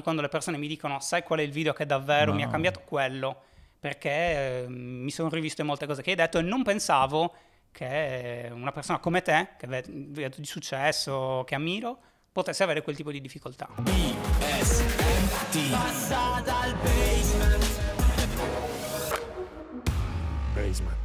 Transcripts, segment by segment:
quando le persone mi dicono sai qual è il video che davvero no. mi ha cambiato quello, perché eh, mi sono rivisto in molte cose che hai detto e non pensavo che una persona come te, che vedo di successo, che ammiro, potesse avere quel tipo di difficoltà. BSMT Passa dal basement Basement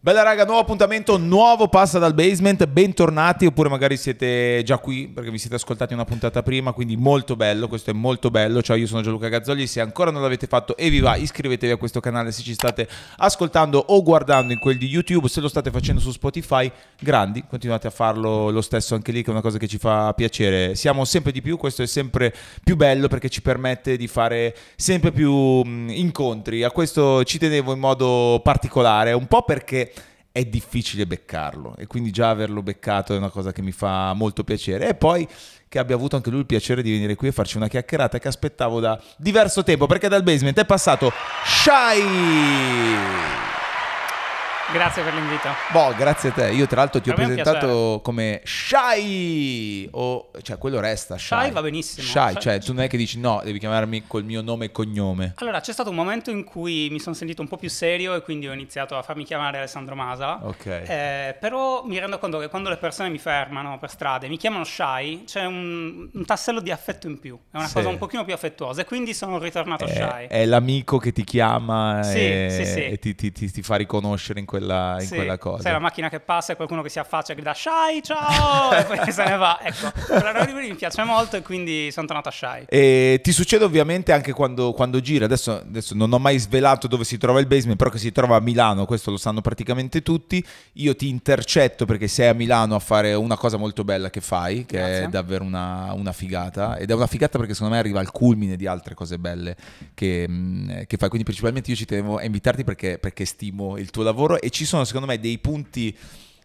Bella raga, nuovo appuntamento, nuovo passa dal basement, bentornati oppure magari siete già qui perché vi siete ascoltati una puntata prima, quindi molto bello, questo è molto bello, ciao io sono Gianluca Gazzogli, se ancora non l'avete fatto e vi va iscrivetevi a questo canale se ci state ascoltando o guardando in quel di YouTube, se lo state facendo su Spotify, grandi, continuate a farlo lo stesso anche lì che è una cosa che ci fa piacere, siamo sempre di più, questo è sempre più bello perché ci permette di fare sempre più incontri, a questo ci tenevo in modo particolare, un po' perché è difficile beccarlo e quindi già averlo beccato è una cosa che mi fa molto piacere e poi che abbia avuto anche lui il piacere di venire qui e farci una chiacchierata che aspettavo da diverso tempo perché dal basement è passato Shai! Grazie per l'invito. Boh, grazie a te. Io tra l'altro ti per ho presentato come Shai o cioè quello resta Shai. Shai va benissimo. Shai, Shai, cioè tu non è che dici no, devi chiamarmi col mio nome e cognome. Allora, c'è stato un momento in cui mi sono sentito un po' più serio e quindi ho iniziato a farmi chiamare Alessandro Masa. Ok. Eh, però mi rendo conto che quando le persone mi fermano per strada e mi chiamano Shai, c'è un, un, tassello di affetto in più. È una sì. cosa un pochino più affettuosa e quindi sono ritornato è, eh, Shai. È l'amico che ti chiama sì, e, sì, e ti, ti, ti, ti fa riconoscere in quel quella, in quella cosa. Sai la macchina che passa e qualcuno che si affaccia e grida Shy, ciao! e poi se ne va. Ecco, quella roba mi piace molto e quindi sono tornato a Shy. E ti succede ovviamente anche quando, quando gira, adesso, adesso, non ho mai svelato dove si trova il basement, però che si trova a Milano, questo lo sanno praticamente tutti, io ti intercetto perché sei a Milano a fare una cosa molto bella che fai, che Grazie. è davvero una, una figata, ed è una figata perché secondo me arriva al culmine di altre cose belle che, mm, che fai, quindi principalmente io ci tenevo a invitarti perché, perché stimo il tuo lavoro e ci sono secondo me dei punti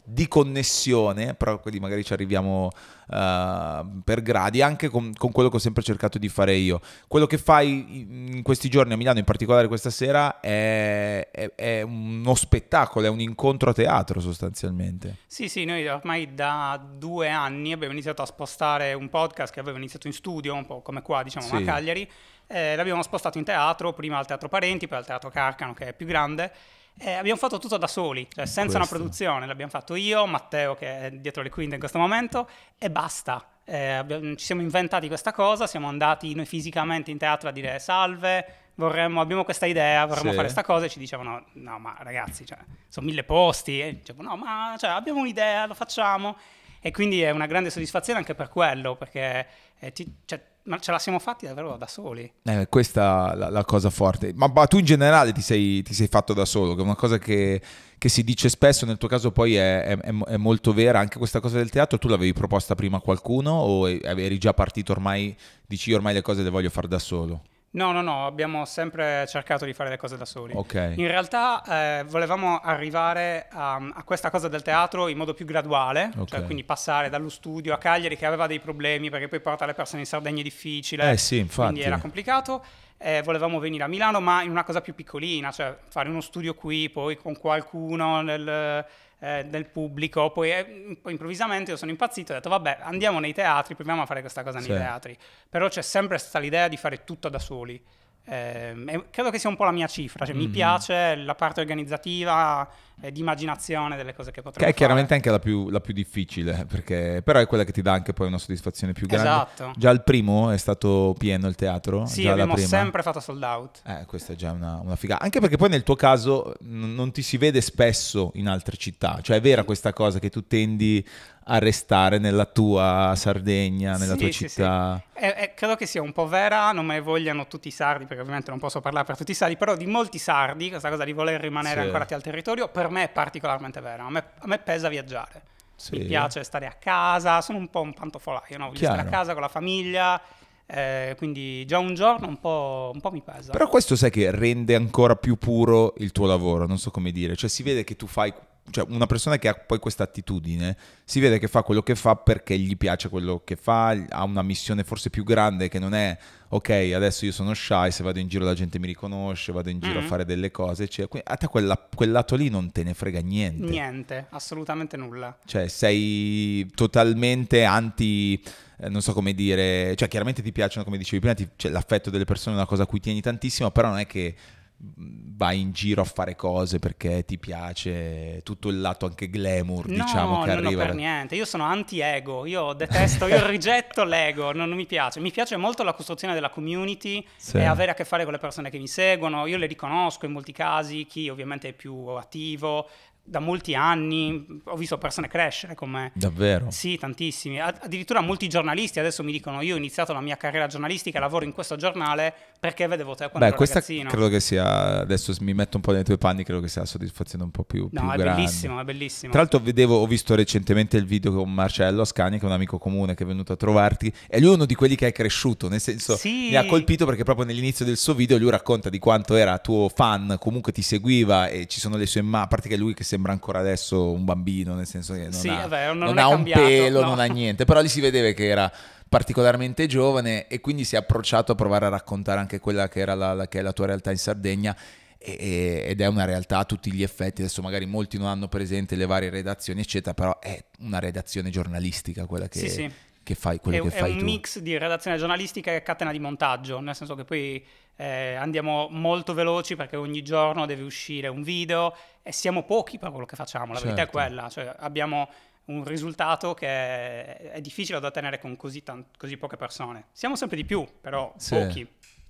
di connessione, però quelli magari ci arriviamo uh, per gradi, anche con, con, quello che ho sempre cercato di fare io. Quello che fai in questi giorni a Milano, in particolare questa sera, è, è, è uno spettacolo, è un incontro a teatro sostanzialmente. Sì, sì, noi ormai da due anni abbiamo iniziato a spostare un podcast che avevo iniziato in studio, un po' come qua, diciamo, sì. a Cagliari, eh, l'abbiamo spostato in teatro, prima al Teatro Parenti, poi al Teatro Carcano, che è più grande eh, abbiamo fatto tutto da soli, cioè senza Questo. una produzione, l'abbiamo fatto io, Matteo che è dietro le quinte in questo momento e basta. Eh, abbiamo, mm, ci siamo inventati questa cosa, siamo andati noi fisicamente in teatro a dire salve, vorremmo, abbiamo questa idea, vorremmo sì. fare questa cosa e ci dicevano no ma ragazzi cioè, sono mille posti, e dicevano no ma cioè, abbiamo un'idea, lo facciamo e quindi è una grande soddisfazione anche per quello perché eh, ti, cioè, ma ce la siamo fatti davvero da soli. Eh, questa è la, la, cosa forte. Ma, ma, tu in generale ti sei, ti sei fatto da solo, che è una cosa che, che, si dice spesso, nel tuo caso poi è, è, è, molto vera. Anche questa cosa del teatro, tu l'avevi proposta prima a qualcuno o eri già partito ormai, dici ormai le cose le voglio fare da solo? No, no, no, abbiamo sempre cercato di fare le cose da soli. Okay. In realtà eh, volevamo arrivare a, a, questa cosa del teatro in modo più graduale, cioè okay. cioè quindi passare dallo studio a Cagliari che aveva dei problemi perché poi portare le persone in Sardegna è difficile, eh sì, infatti. quindi era complicato. Eh, volevamo venire a Milano ma in una cosa più piccolina, cioè fare uno studio qui, poi con qualcuno nel eh, del pubblico, poi, eh, poi, improvvisamente io sono impazzito e ho detto vabbè andiamo nei teatri, proviamo a fare questa cosa nei sì. teatri, però c'è sempre stata l'idea di fare tutto da soli. Eh, credo che sia un po' la mia cifra, cioè, mm-hmm. mi mhm. piace la parte organizzativa, eh, di immaginazione delle cose che potremmo fare. Che è chiaramente fare. anche la più, la più difficile, perché, però è quella che ti dà anche poi una soddisfazione più grande. Esatto. Già il primo è stato pieno il teatro? Sì, abbiamo sempre fatto sold out. Eh, questa è già una, una figata. Anche perché poi nel tuo caso n- non ti si vede spesso in altre città, cioè è vera questa cosa che tu tendi a restare nella tua Sardegna, nella sì, tua sì, città. Sì. E, e credo che sia un po' vera, non me vogliano tutti i sardi, perché ovviamente non posso parlare per tutti i sardi, però di molti sardi, questa cosa di voler rimanere ancorati al territorio, per per me è particolarmente vero. A me, a me pesa viaggiare. Sì. Mi piace stare a casa, sono un po' un pantofolaio, no? voglio stare a casa con la famiglia, eh, quindi già un giorno un po', un po', mi pesa. Però questo sai che rende ancora più puro il tuo lavoro, non so come dire, cioè si vede che tu fai cioè una persona che ha poi questa attitudine si vede che fa quello che fa perché gli piace quello che fa, ha una missione forse più grande che non è ok, adesso io sono shy, se vado in giro la gente mi riconosce, vado in giro mm. a fare delle cose, cioè, a te quella, quel lato lì non te ne frega niente. Niente, assolutamente nulla. Cioè sei totalmente anti eh, non so come dire, cioè chiaramente ti piacciono come dicevi prima, ti, cioè, l'affetto delle persone è una cosa a cui tieni tantissimo, però non è che vai in giro a fare cose perché ti piace tutto il lato anche glamour, no, diciamo, che arriva. No, per niente. Io sono anti-ego, io detesto, io rigetto l'ego, non, non, mi piace. Mi piace molto la costruzione della community sì. e avere a che fare con le persone che mi seguono. Io le riconosco in molti casi, chi ovviamente è più attivo, da molti anni ho visto persone crescere con me. Davvero? Sì, tantissimi. Addirittura molti giornalisti adesso mi dicono: Io ho iniziato la mia carriera giornalistica, lavoro in questo giornale perché vedevo te quando Beh, questa ragazzino. credo che sia. Adesso mi metto un po' nei tuoi panni, credo che sia la soddisfazione un po' più, no, più è grande. bellissimo, è bellissimo. Tra l'altro, vedevo, ho visto recentemente il video con Marcello Ascani, che è un amico comune che è venuto a trovarti. E lui è uno di quelli che è cresciuto. Nel senso, sì. mi ha colpito perché proprio nell'inizio del suo video lui racconta di quanto era tuo fan, comunque ti seguiva e ci sono le sue ma- A parte che lui che sembra ancora adesso un bambino, nel senso che non sì, ha, vabbè, non non ha un pelo, no. non ha niente, però lì si vedeva che era particolarmente giovane e quindi si è approcciato a provare a raccontare anche quella che, era la, la, che è la tua realtà in Sardegna e, ed è una realtà a tutti gli effetti, adesso magari molti non hanno presente le varie redazioni eccetera, però è una redazione giornalistica quella che, sì, sì che fai quello è, che fai tu. È un mix di redazione giornalistica e catena di montaggio, nel senso che poi eh, andiamo molto veloci perché ogni giorno deve uscire un video e siamo pochi per quello che facciamo, la certo. verità è certo. quella, cioè abbiamo un risultato che è, è difficile da ottenere con così, tan- così, poche persone. Siamo sempre di più, però sì. pochi.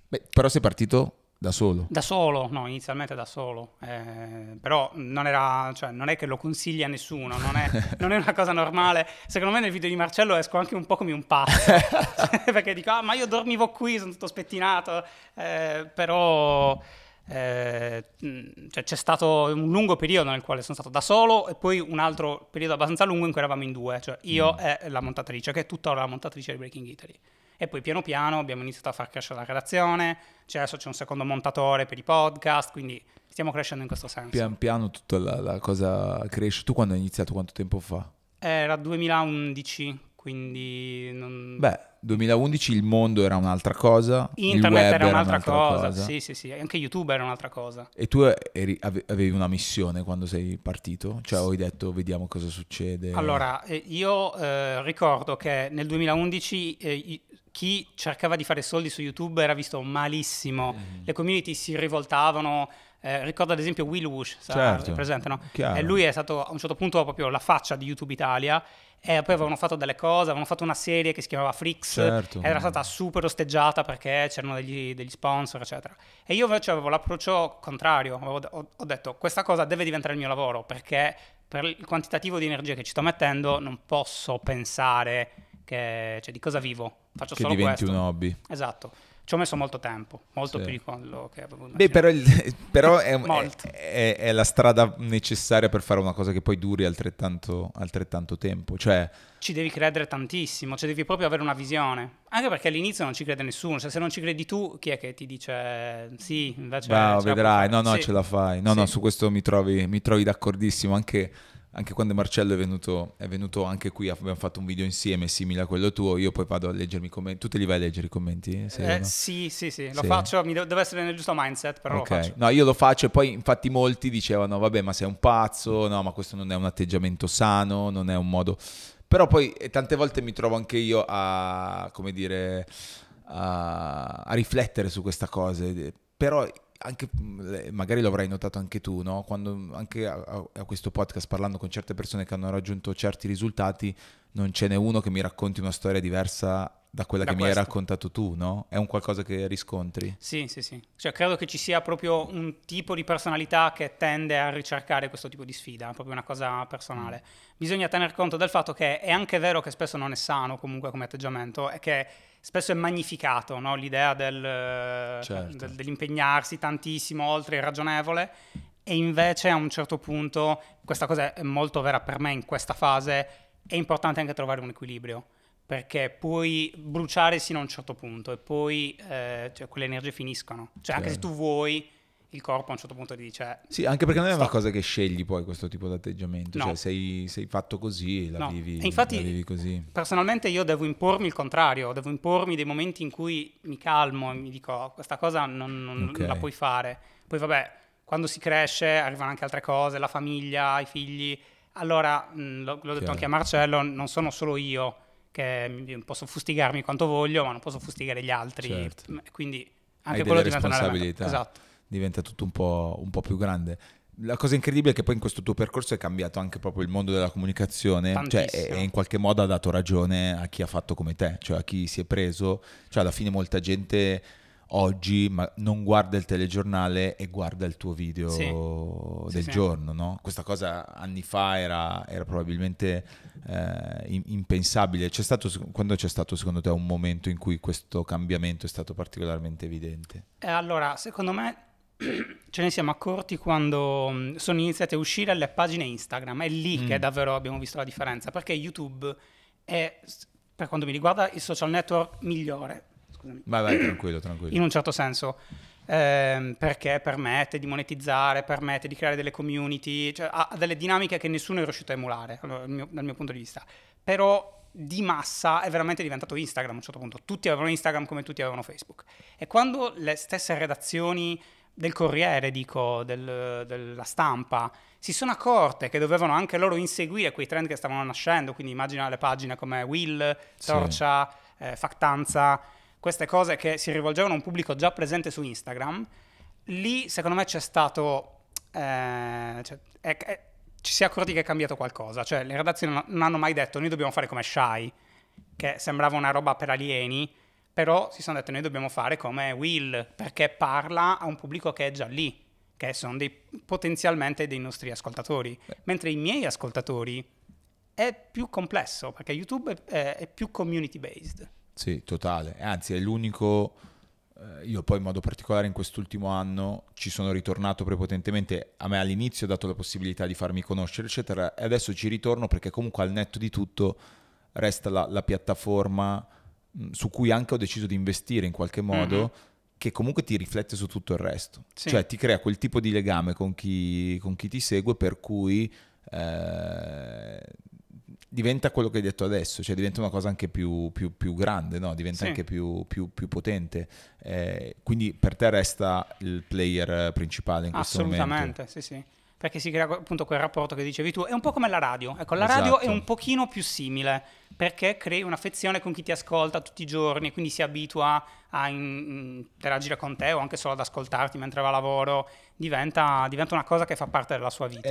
Beh, però sei partito da solo? Da solo, no, inizialmente da solo, eh, però non, era, cioè, non è che lo consiglia a nessuno, non è, non è, una cosa normale. Secondo me nel video di Marcello esco anche un po' come un pazzo, perché dico, ah, ma io dormivo qui, sono tutto spettinato, eh, però eh, cioè, c'è stato un lungo periodo nel quale sono stato da solo e poi un altro periodo abbastanza lungo in cui eravamo in due, cioè io mm. e la montatrice, che è tuttora la montatrice di Breaking Italy. E poi piano piano abbiamo iniziato a far crescere la relazione, cioè adesso c'è un secondo montatore per i podcast, quindi stiamo crescendo in questo senso. Pian piano tutta la, la cosa cresce. Tu quando hai iniziato, quanto tempo fa? Era 2011, quindi non... Beh, 2011 il mondo era un'altra cosa. Internet era un'altra, era, un'altra, cosa. cosa. Sì, sì, sì. Anche YouTube era un'altra cosa. E tu eri, avevi una missione quando sei partito? Cioè, sì. avevi detto vediamo cosa succede? Allora, eh, io eh, ricordo che nel 2011 eh, chi cercava di fare soldi su YouTube era visto malissimo. Mm. Le community si rivoltavano, eh, ricordo ad esempio Will Wush, certo, presente, no? E lui è stato a un certo punto proprio la faccia di YouTube Italia. E poi avevano fatto delle cose, avevano fatto una serie che si chiamava Freaks, certo. era stata super osteggiata perché c'erano degli, degli sponsor, eccetera. E io invece avevo l'approccio contrario, avevo, ho, ho detto questa cosa deve diventare il mio lavoro perché per il quantitativo di energia che ci sto mettendo non posso pensare che, cioè, di cosa vivo, faccio che solo questo. Che diventi un hobby. Esatto. Ci ho messo molto tempo, molto sì. più di quello che avevo immaginato. Beh, però, il, però è, è, è, è, la strada necessaria per fare una cosa che poi duri altrettanto, altrettanto tempo. Cioè, ci devi credere tantissimo, cioè devi proprio avere una visione. Anche perché all'inizio non ci crede nessuno, cioè se non ci credi tu, chi è che ti dice sì, invece... Bravo, vedrai, no, no, sì. ce la fai. No, sì. no, su questo mi trovi, mi trovi d'accordissimo, anche anche quando Marcello è venuto, è venuto anche qui, abbiamo fatto un video insieme simile a quello tuo, io poi vado a leggermi i commenti, tu te li vai a leggere i commenti? Eh, eh Sì, sì, sì, lo sì. faccio, mi deve essere nel giusto mindset, però okay. No, io lo faccio e poi infatti molti dicevano, vabbè, ma sei un pazzo, no, ma questo non è un atteggiamento sano, non è un modo... Però poi eh, tante volte mi trovo anche io a, come dire, a, a riflettere su questa cosa, eh, però anche, mm, magari lo avrai notato anche tu, no? Quando mm, anche a, a, questo podcast parlando con certe persone che hanno raggiunto certi risultati, non ce n'è uno che mi racconti una storia diversa da quella da che questo. mi hai raccontato tu, no? È un qualcosa che riscontri? Sì, sì, sì. Cioè, credo che ci sia proprio un tipo di personalità che tende a ricercare questo tipo di sfida, proprio una cosa personale. Mm. Bisogna tener conto del fatto che è anche vero che spesso non è sano comunque come atteggiamento e che spesso è magnificato no? l'idea del, certo. del, dell'impegnarsi tantissimo oltre il ragionevole e invece a un certo punto, questa cosa è molto vera per me in questa fase, è importante anche trovare un equilibrio perché puoi bruciare sino a un certo punto e poi eh, cioè, quelle energie finiscono. Cioè, certo. anche se tu vuoi, il corpo a un certo punto ti dice... Sì, anche perché non è una cosa che scegli poi questo tipo di atteggiamento, no. cioè sei, sei, fatto così la, no. vivi, e infatti, la vivi così. Personalmente io devo impormi il contrario, devo impormi dei momenti in cui mi calmo e mi dico questa cosa non, non okay. la puoi fare. Poi vabbè, quando si cresce arrivano anche altre cose, la famiglia, i figli. Allora, mh, l'ho, l'ho detto anche a Marcello, non sono solo io che posso fustigarmi quanto voglio, ma non posso fustigare gli altri. Certo. Quindi anche Hai quello diventa una responsabilità. Esatto diventa tutto un po', un po più grande. La cosa incredibile è che poi in questo tuo percorso è cambiato anche proprio il mondo della comunicazione, Tantissimo. cioè e, e in qualche modo ha dato ragione a chi ha fatto come te, cioè a chi si è preso, cioè alla fine molta gente oggi ma non guarda il telegiornale e guarda il tuo video sì. del sì, giorno, sì. No? Questa cosa anni fa era, era probabilmente eh, impensabile. C'è stato, quando c'è stato secondo te un momento in cui questo cambiamento è stato particolarmente evidente? Eh, allora, secondo me ce ne siamo accorti quando mm, sono iniziate a uscire le pagine Instagram, è lì mm. che davvero abbiamo visto la differenza, perché YouTube è, per quanto mi riguarda, il social network migliore. Scusami. Vai, vai, tranquillo, tranquillo. In un certo senso. Eh, perché permette di monetizzare, permette di creare delle community, cioè ha delle dinamiche che nessuno è riuscito a emulare allora, dal, mio, dal mio punto di vista. Però di massa è veramente diventato Instagram a un certo punto. Tutti avevano Instagram come tutti avevano Facebook. E quando le stesse redazioni del Corriere, dico, del, della stampa, si sono accorte che dovevano anche loro inseguire quei trend che stavano nascendo, quindi immagina le pagine come Will, Torcia, sì. eh, Factanza, queste cose che si rivolgevano a un pubblico già presente su Instagram, lì secondo me c'è stato... Eh, cioè, è, è, ci si è accorti che è cambiato qualcosa, cioè le redazioni non hanno mai detto noi dobbiamo fare come Shy, che sembrava una roba per alieni, però si sono detti noi dobbiamo fare come Will, perché parla a un pubblico che è già lì, che sono dei, potenzialmente dei nostri ascoltatori, Beh. mentre i miei ascoltatori è più complesso, perché YouTube è, è più community based. Sì, totale, anzi è l'unico, eh, io poi in modo particolare in quest'ultimo anno ci sono ritornato prepotentemente, a me all'inizio ha dato la possibilità di farmi conoscere, eccetera, e adesso ci ritorno perché comunque al netto di tutto resta la, la piattaforma su cui anche ho deciso di investire in qualche mm-hmm. modo, mm-hmm. che comunque ti riflette su tutto il resto. Sì. Cioè ti crea quel tipo di legame con chi, con chi ti segue per cui eh, diventa quello che hai detto adesso, cioè diventa una cosa anche più, più, più grande, no? diventa sì. anche più, più potente. Eh, quindi per te resta il player principale in questo momento. Assolutamente, sì sì perché si crea appunto quel rapporto che dicevi tu, è un po' come la radio, ecco la esatto. radio è un pochino più simile, perché crei un'affezione con chi ti ascolta tutti i giorni, quindi si abitua a interagire con te o anche solo ad ascoltarti mentre va a lavoro, diventa, diventa una cosa che fa parte della sua vita.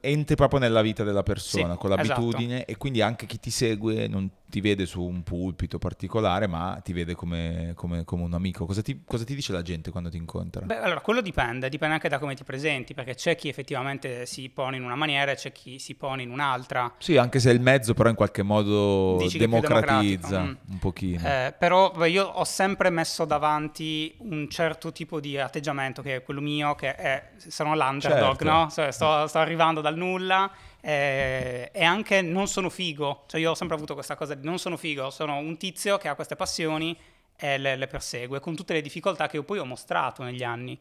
Entra proprio nella vita della persona, sì, con l'abitudine esatto. e quindi anche chi ti segue non ti vede su un pulpito particolare, ma ti vede come, come, come un amico. Cosa ti, cosa ti, dice la gente quando ti incontra? Beh, allora, quello dipende, dipende anche da come ti presenti, perché c'è chi effettivamente si pone in una maniera e c'è chi si pone in un'altra. Sì, anche se il mezzo però in qualche modo Dici democratizza mm. un pochino. Eh, però io ho sempre messo davanti un certo tipo di atteggiamento che è quello mio, che è, sono l'underdog, certo. no? Cioè, sto, sto, arrivando dal nulla eh, e anche non sono figo, cioè io ho sempre avuto questa cosa di non sono figo, sono un tizio che ha queste passioni e le, le persegue con tutte le difficoltà che io poi ho mostrato negli anni.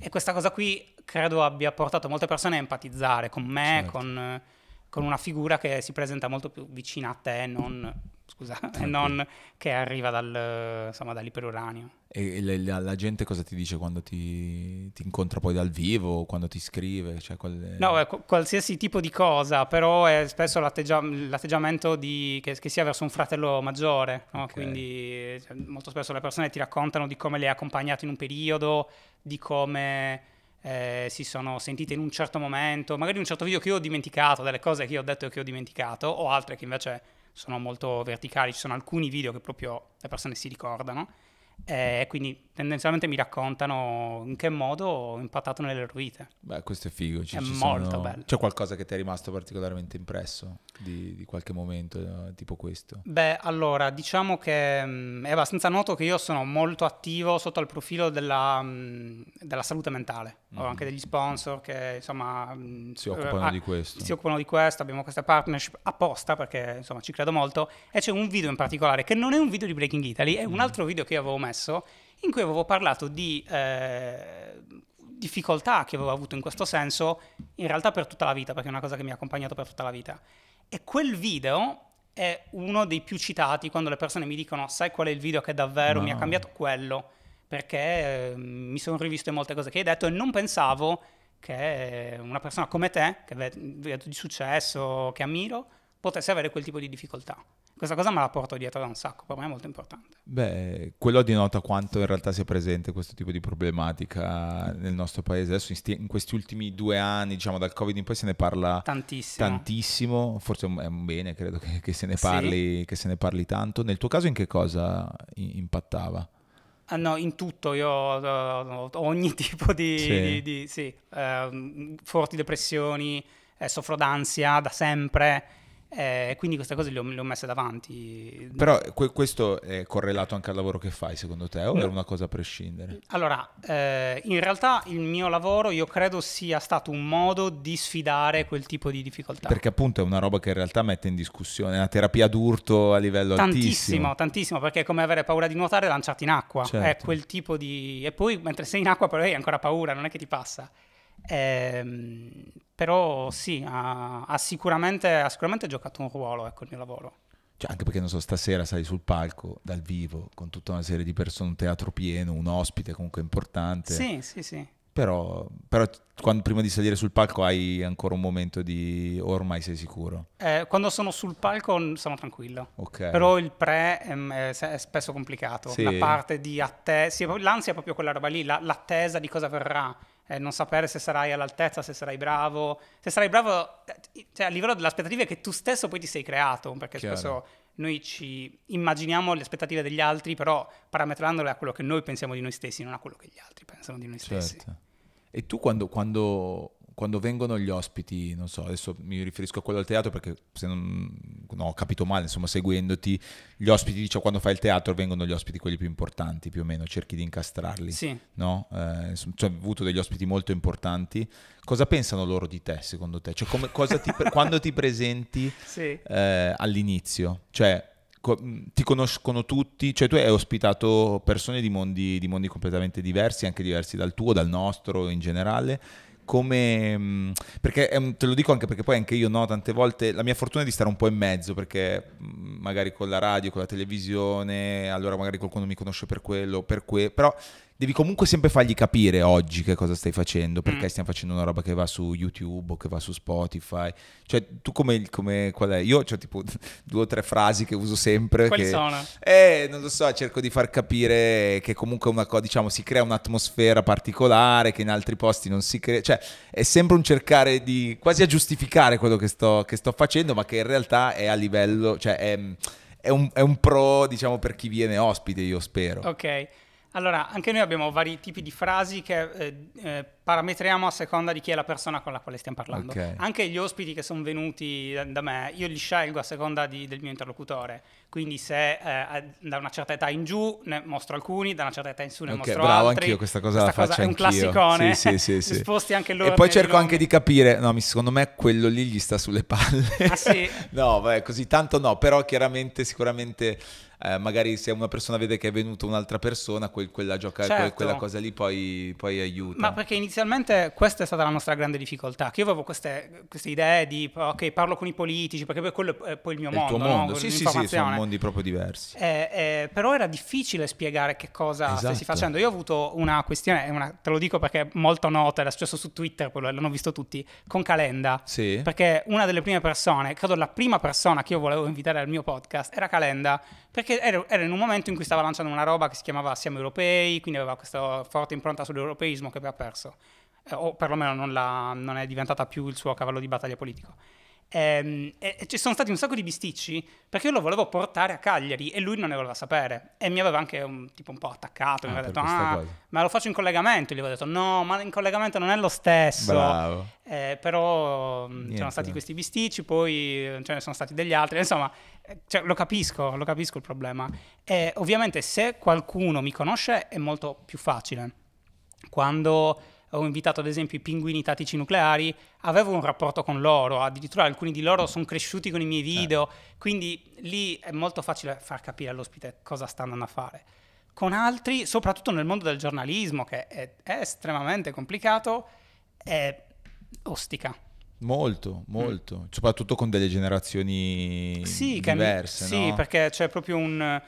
E questa cosa qui credo abbia portato molte persone a empatizzare con me, certo. con, con una figura che si presenta molto più vicina a te, non scusa, e non che arriva dal, insomma, dall'iperuranio. E la, la, gente cosa ti dice quando ti, ti, incontra poi dal vivo, quando ti scrive? Cioè quelle... No, eh, qualsiasi tipo di cosa, però è spesso l'atteggia- l'atteggiamento di, che, che, si verso un fratello maggiore, no? okay. quindi cioè, molto spesso le persone ti raccontano di come le ha accompagnato in un periodo, di come... Eh, si sono sentite in un certo momento, magari in un certo video che io ho dimenticato, delle cose che io ho detto e che ho dimenticato, o altre che invece sono molto verticali, ci sono alcuni video che proprio le persone si ricordano e eh, quindi tendenzialmente mi raccontano in che modo ho impattato nelle loro vite. Beh, questo è figo. Ci, è ci molto sono... bello. C'è qualcosa che ti è rimasto particolarmente impresso di, di qualche momento eh, tipo questo? Beh, allora, diciamo che mh, mm, è abbastanza noto che io sono molto attivo sotto il profilo della, mh, mm, della salute mentale. Mm. Ho mhm. anche degli sponsor che insomma mh, mm, si occupano, eh, di questo. si occupano di questo. Abbiamo questa partnership apposta perché insomma ci credo molto. E c'è un video in particolare che non è un video di Breaking Italy, è un altro video che avevo messo trasmesso in cui avevo parlato di eh, difficoltà che avevo avuto in questo senso, in realtà per tutta la vita, perché è una cosa che mi ha accompagnato per tutta la vita. E quel video è uno dei più citati quando le persone mi dicono sai qual è il video che davvero no. mi ha cambiato? Quello, perché eh, mi sono rivisto in molte cose che hai detto e non pensavo che una persona come te, che vedo di successo, che ammiro, potesse avere quel tipo di difficoltà. Questa cosa me la porto dietro da un sacco, per me è molto importante. Beh, quello denota quanto in realtà sia presente questo tipo di problematica nel nostro paese. Adesso in, sti- in questi ultimi due anni, diciamo dal Covid in poi, se ne parla tantissimo. tantissimo. Forse è un bene, credo che, che, se parli, sì. che, se ne parli, tanto. Nel tuo caso in che cosa in- impattava? Ah, no, in tutto, io eh, ho ogni tipo di... Sì. di, di sì. Eh, forti depressioni, eh, soffro d'ansia da sempre eh, quindi queste cose le ho, ho, messe davanti. Però que- questo è correlato anche al lavoro che fai, secondo te, o no. è una cosa a prescindere? Allora, eh, in realtà il mio lavoro io credo sia stato un modo di sfidare quel tipo di difficoltà. Perché appunto è una roba che in realtà mette in discussione, è una terapia d'urto a livello tantissimo, altissimo. Tantissimo, perché è come avere paura di nuotare e lanciarti in acqua. Certo. È quel tipo di... E poi mentre sei in acqua però hai ancora paura, non è che ti passa. Ehm però sì, ha, ha, sicuramente, ha, sicuramente, giocato un ruolo ecco, il mio lavoro. Cioè, anche perché non so, stasera sali sul palco dal vivo con tutta una serie di persone, un teatro pieno, un ospite comunque importante. Sì, sì, sì. Però, però quando, prima di salire sul palco hai ancora un momento di ormai sei sicuro? Eh, quando sono sul palco sono tranquillo. Okay. Però il pre è, è spesso complicato. Sì. La parte di attesa, l'ansia è proprio quella roba lì, la, l'attesa di cosa verrà eh, non sapere se sarai all'altezza, se sarai bravo, se sarai bravo, eh, cioè a livello delle aspettative che tu stesso poi ti sei creato, perché Chiaro. spesso noi ci immaginiamo le aspettative degli altri, però parametrandole a quello che noi pensiamo di noi stessi, non a quello che gli altri pensano di noi certo. stessi. E tu quando, quando quando vengono gli ospiti, non so, adesso mi riferisco a quello al teatro perché se non no, ho capito male, insomma, seguendoti, gli ospiti, cioè quando fai il teatro vengono gli ospiti quelli più importanti più o meno, cerchi di incastrarli. Sì. No? Eh, cioè, ho avuto degli ospiti molto importanti. Cosa pensano loro di te, secondo te? Cioè, come, cosa ti pre- quando ti presenti sì. eh, all'inizio? Cioè, mm, ti conoscono tutti, cioè tu hai ospitato persone di mondi, di mondi, completamente diversi, anche diversi dal tuo, dal nostro in generale, come... Mm, perché te lo dico anche perché poi anche io no, tante volte la mia fortuna è di stare un po' in mezzo perché mm, magari con la radio, con la televisione, allora magari qualcuno mi conosce per quello, per que, però devi comunque sempre fargli capire oggi che cosa stai facendo, perché mm. stiamo facendo una roba che va su YouTube o che va su Spotify. Cioè, tu come, come qual è? Io ho cioè, tipo due o tre frasi che uso sempre. Quali che, sono? Eh, non lo so, cerco di far capire che comunque una cosa, diciamo, si crea un'atmosfera particolare che in altri posti non si crea. Cioè, è sempre un cercare di quasi a giustificare quello che sto, che sto facendo, ma che in realtà è a livello, cioè è, è, un, è un pro, diciamo, per chi viene ospite, io spero. Ok. Allora, anche noi abbiamo vari tipi di frasi che eh, eh, parametriamo a seconda di chi è la persona con la quale stiamo parlando. Okay. Anche gli ospiti che sono venuti da, da, me, io li scelgo a seconda di, del mio interlocutore. Quindi se eh, da una certa età in giù ne mostro alcuni, da una certa età in su ne okay, mostro bravo, altri. Bravo, anch'io questa cosa questa la faccio cosa anch'io. È un classicone. Sì, sì, sì, Esposti anche loro. E poi cerco anche di capire, no, secondo me quello lì gli sta sulle palle. Ah sì? no, beh, così tanto no, però chiaramente sicuramente eh, magari se una persona vede che è venuta un'altra persona, quel, quella, gioca, certo. quel, quella cosa lì poi, poi, aiuta. Ma perché inizialmente questa è stata la nostra grande difficoltà, che io avevo queste, queste idee di ok parlo con i politici, perché poi quello è poi il mio è mondo. Il tuo mondo, no? sì, sì, sì, sono mondi proprio diversi. Eh, eh, però era difficile spiegare che cosa esatto. stessi facendo. Io ho avuto una questione, una, te lo dico perché è molto nota, era successo su Twitter, quello l'hanno visto tutti, con Calenda. Sì. Perché una delle prime persone, credo la prima persona che io volevo invitare al mio podcast era Calenda, perché perché ero, ero, in un momento in cui stava lanciando una roba che si chiamava Siamo Europei, quindi aveva questa forte impronta sull'europeismo che aveva perso, eh, o perlomeno non, la, non, è diventata più il suo cavallo di battaglia politico. Ehm, e, e ci sono stati un sacco di bisticci perché io lo volevo portare a Cagliari e lui non ne voleva sapere e mi aveva anche un, tipo un po' attaccato. Ah, mi aveva detto: Ah, ma lo faccio in collegamento. Gli avevo detto: No, ma in collegamento non è lo stesso. Eh, però mm, c'erano stati questi bisticci, poi mm, ce ne sono stati degli altri. Insomma, eh, cioè, lo capisco, lo capisco il problema. E ovviamente, se qualcuno mi conosce è molto più facile quando ho invitato ad esempio i pinguini tattici nucleari, avevo un rapporto con loro, addirittura alcuni di loro sono cresciuti con i miei certo. video, quindi lì è molto facile far capire all'ospite cosa stanno a fare. Con altri, soprattutto nel mondo del giornalismo, che è, è estremamente complicato, è ostica. Molto, mm. molto, mm. soprattutto con delle generazioni sì, diverse. Che, no? Sì, perché c'è proprio un...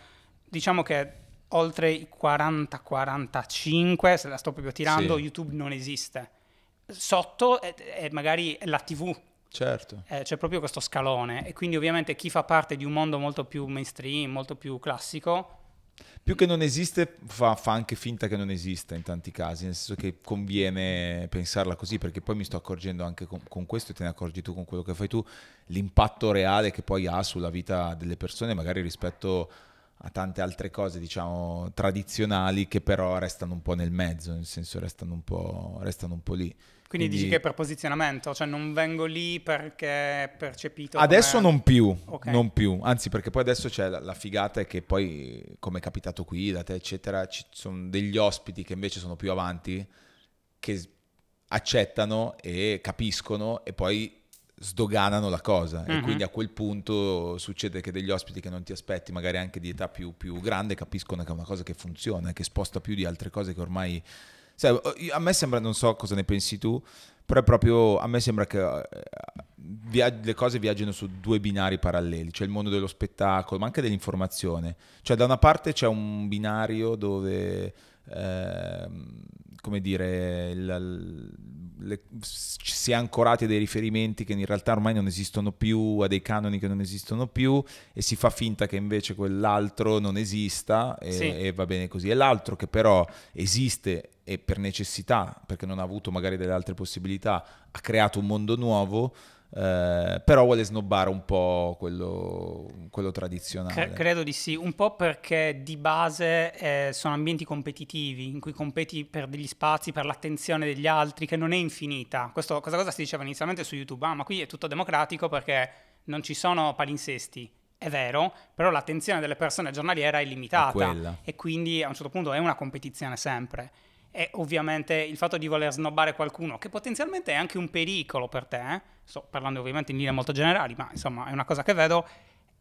diciamo che oltre i 40-45, se la sto proprio tirando, sì. YouTube non esiste. Sotto è, è magari la TV. Certo. Eh, c'è proprio questo scalone e quindi ovviamente chi fa parte di un mondo molto più mainstream, molto più classico, più che non esiste, fa, fa, anche finta che non esista in tanti casi, nel senso che conviene pensarla così, perché poi mi sto accorgendo anche con, con questo, e te ne accorgi tu con quello che fai tu, l'impatto reale che poi ha sulla vita delle persone, magari rispetto a a tante altre cose, diciamo, tradizionali che però restano un po' nel mezzo, nel senso restano un po', restano un po lì. Quindi, Quindi, dici che è per posizionamento, cioè non vengo lì perché è percepito. Adesso come... non, più, okay. non più, anzi perché poi adesso c'è la, la figata è che poi, come è capitato qui da te, eccetera, ci sono degli ospiti che invece sono più avanti, che accettano e capiscono e poi sdoganano la cosa mm-hmm. e mhm. quindi a quel punto succede che degli ospiti che non ti aspetti, magari anche di età più, più grande, capiscono che è una cosa che funziona, che sposta più di altre cose che ormai... Sai, a me sembra, non so cosa ne pensi tu, però è proprio, a me sembra che eh, via- le cose viaggino su due binari paralleli, c'è cioè il mondo dello spettacolo, ma anche dell'informazione. Cioè da una parte c'è un binario dove Ehm, come dire, il, le, si è ancorati a dei riferimenti che in realtà ormai non esistono più, a dei canoni che non esistono più e si fa finta che invece quell'altro non esista e, sì. e va bene così. E l'altro che però esiste e per necessità, perché non ha avuto magari delle altre possibilità, ha creato un mondo nuovo eh, però vuole snobbare un po' quello, quello tradizionale. credo di sì, un po' perché di base eh, sono ambienti competitivi in cui competi per degli spazi, per l'attenzione degli altri, che non è infinita. Questo, questa cosa si diceva inizialmente su YouTube, ah ma qui è tutto democratico perché non ci sono palinsesti, è vero, però l'attenzione delle persone giornaliera è limitata è e quindi a un certo punto è una competizione sempre è ovviamente il fatto di voler snobbare qualcuno, che potenzialmente è anche un pericolo per te, eh? sto parlando ovviamente in linee molto generali, ma insomma è una cosa che vedo,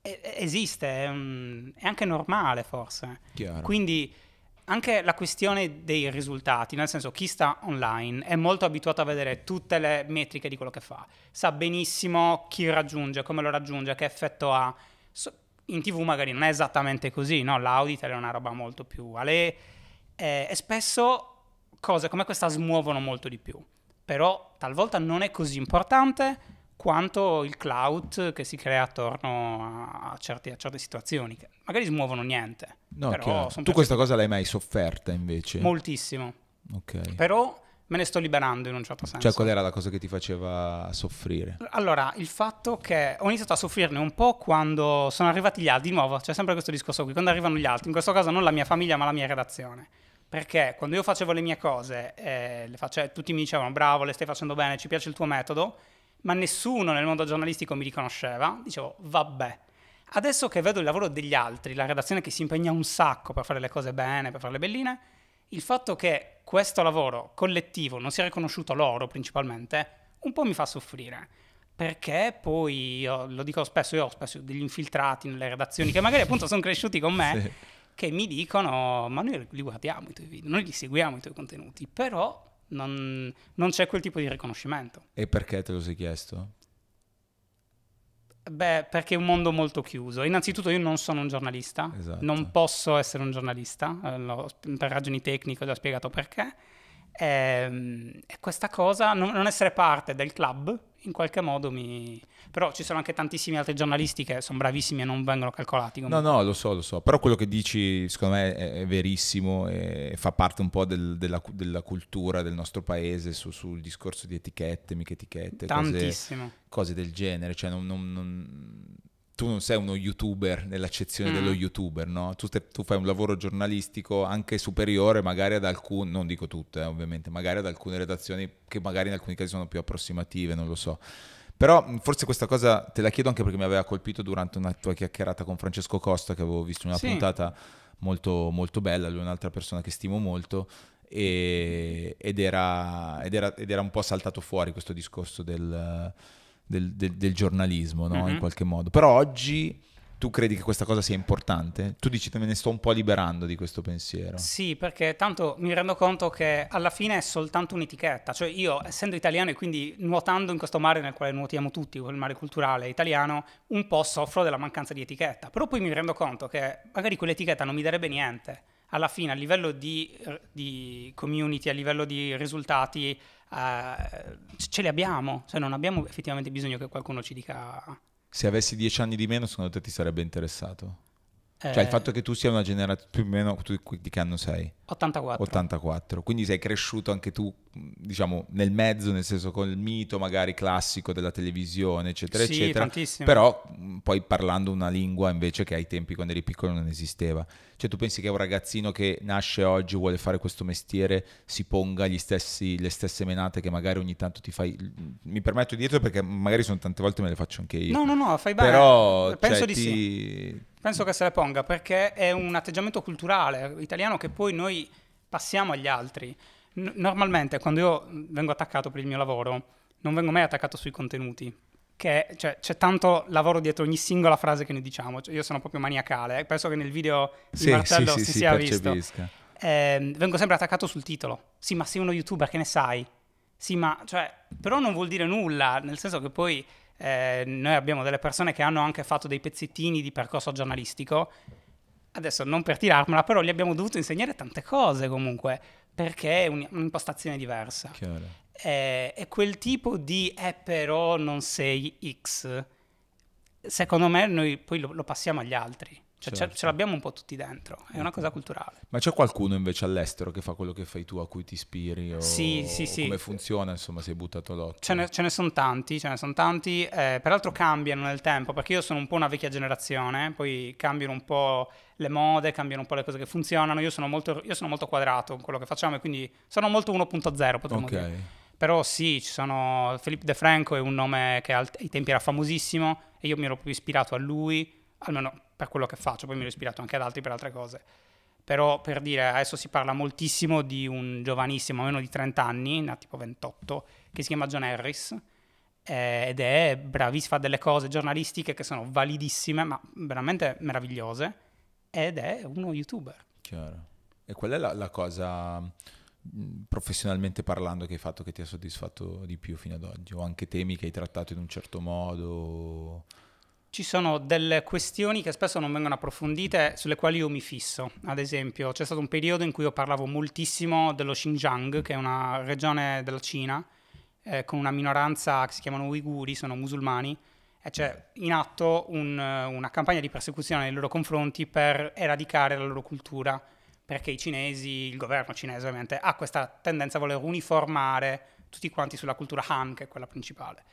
è, esiste, è, è, anche normale forse. Chiaro. Quindi anche la questione dei risultati, nel senso chi sta online è molto abituato a vedere tutte le metriche di quello che fa, sa benissimo chi raggiunge, come lo raggiunge, che effetto ha. in tv magari non è esattamente così, no? l'audit è una roba molto più... Ale, eh, e spesso cose come questa smuovono molto di più, però talvolta non è così importante quanto il clout che si crea attorno a, certi, a certe situazioni, che magari smuovono niente. No, però sono tu questa cosa l'hai mai sofferta invece? Moltissimo. Okay. Però me ne sto liberando in un certo senso. Cioè, qual era la cosa che ti faceva soffrire? Allora, il fatto che ho iniziato a soffrirne un po' quando sono arrivati gli altri, di nuovo, c'è sempre questo discorso qui, quando arrivano gli altri, in questo caso non la mia famiglia ma la mia redazione. Perché quando io facevo le mie cose, eh, le face- tutti mi dicevano bravo, le stai facendo bene, ci piace il tuo metodo, ma nessuno nel mondo giornalistico mi riconosceva, dicevo vabbè. Adesso che vedo il lavoro degli altri, la redazione che si impegna un sacco per fare le cose bene, per farle belline, il fatto che questo lavoro collettivo non sia riconosciuto loro principalmente, un po' mi fa soffrire. Perché poi, lo dico spesso, io ho spesso degli infiltrati nelle redazioni che magari appunto sono cresciuti con me. Sì che mi dicono ma noi li guardiamo i tuoi video, noi li seguiamo i tuoi contenuti, però non, non c'è quel tipo di riconoscimento. E perché te lo sei chiesto? Beh, perché è un mondo molto chiuso. Innanzitutto io non sono un giornalista, esatto. non posso essere un giornalista, eh, per ragioni tecniche ho già spiegato perché. Ehm, e, questa cosa, non essere parte del club, in qualche modo mi... Però ci sono anche tantissimi altri giornalisti che sono bravissimi e non vengono calcolati. Comunque. No, no, lo so, lo so. Però quello che dici secondo me è, è verissimo e fa parte un po' del, della, della, cultura del nostro paese su, sul discorso di etichette, mica etichette, cose, cose, del genere. Cioè non, non, non tu non sei uno youtuber nell'accezione mm. dello youtuber, no? Tu, te, tu, fai un lavoro giornalistico anche superiore magari ad alcune, non dico tutte eh, ovviamente, magari ad alcune redazioni che magari in alcuni casi sono più approssimative, non lo so. Però forse questa cosa te la chiedo anche perché mi aveva colpito durante una tua chiacchierata con Francesco Costa che avevo visto in una sì. puntata molto, molto bella, lui è un'altra persona che stimo molto. E, ed, era, ed, era, ed era un po' saltato fuori questo discorso del, del, del, del giornalismo, no? mm-hmm. in mhm. qualche modo. Però oggi tu credi che questa cosa sia importante? Tu dici me ne sto un po' liberando di questo pensiero. Sì, perché tanto mi rendo conto che alla fine è soltanto un'etichetta, cioè io essendo italiano e quindi nuotando in questo mare nel quale nuotiamo tutti, quel mare culturale italiano, un po' soffro della mancanza di etichetta, però poi mi rendo conto che magari quell'etichetta non mi darebbe niente. Alla fine, a livello di, eh, di community, a livello di risultati, uh, ce le abbiamo, cioè non abbiamo effettivamente bisogno che qualcuno ci dica... Se avessi dieci anni di meno, secondo te ti sarebbe interessato? Eh... Cioè il eh. fatto che tu sia una generazione, più o meno di che anno sei? 84. 84. Quindi sei cresciuto anche tu, diciamo, nel mezzo, nel senso con il mito magari classico della televisione, eccetera, sì, eccetera. Tantissimo. Però poi parlando una lingua invece che ai tempi quando eri piccolo non esisteva. Cioè tu pensi che un ragazzino che nasce oggi vuole fare questo mestiere si ponga stessi, le stesse menate che magari ogni tanto ti fai... Mi permetto dietro perché magari sono tante volte me le faccio anche io. No, no, no, fai bene. Però... Penso cioè, di ti... sì. Penso che se le ponga perché è un atteggiamento culturale italiano che poi noi passiamo agli altri. N- normalmente quando io vengo attaccato per il mio lavoro, non vengo mai attaccato sui contenuti, che cioè, c'è tanto lavoro dietro ogni singola frase che noi diciamo. Cioè, io sono proprio maniacale, eh. penso che nel video di sì, Martello sì, si, sì, sia percepisca. visto. Eh, vengo sempre attaccato sul titolo. Sì, ma sei uno youtuber, che ne sai? Sì, ma cioè, però non vuol dire nulla, nel senso che poi eh, noi abbiamo delle persone che hanno anche fatto dei pezzettini di percorso giornalistico adesso non per tirarmela, però gli abbiamo dovuto insegnare tante cose comunque, perché è un'impostazione diversa. Eh, e, È, quel tipo di è eh, però non sei X. Secondo me noi poi lo, lo passiamo agli altri. Cioè, certo. ce l'abbiamo un po' tutti dentro, è una cosa culturale. Ma c'è qualcuno invece all'estero che fa quello che fai tu, a cui ti ispiri? O sì, sì, sì. Come funziona, insomma, sei buttato l'occhio? Ce ne, ne sono tanti, ce ne sono tanti, eh, peraltro cambiano nel tempo, perché io sono un po' una vecchia generazione, poi cambiano un po' le mode, cambiano un po' le cose che funzionano, io sono molto, io sono molto quadrato in quello che facciamo e quindi sono molto 1.0, potremmo okay. dire però sì, ci sono Filippo De Franco è un nome che ai tempi era famosissimo e io mi ero più ispirato a lui, almeno per quello che faccio, poi mi ero ispirato anche ad altri per altre cose. Però per dire, adesso si parla moltissimo di un giovanissimo, meno di 30 anni, ha tipo 28, che si chiama John Harris, eh, ed è bravissimo, fa delle cose giornalistiche che sono validissime, ma veramente meravigliose, ed è uno youtuber. Chiaro. E qual è la, la cosa mm, professionalmente parlando che hai fatto che ti ha soddisfatto di più fino ad oggi? O anche temi che hai trattato in un certo modo? ci sono delle questioni che spesso non vengono approfondite, sulle quali io mi fisso. Ad esempio, c'è stato un periodo in cui io parlavo moltissimo dello Xinjiang, che è una regione della Cina, eh, con una minoranza che si chiamano uiguri, sono musulmani, e c'è in atto un, eh, una campagna di persecuzione nei loro confronti per eradicare la loro cultura, perché i cinesi, il governo cinese ovviamente, ha questa tendenza a voler uniformare tutti quanti sulla cultura Han, che è quella principale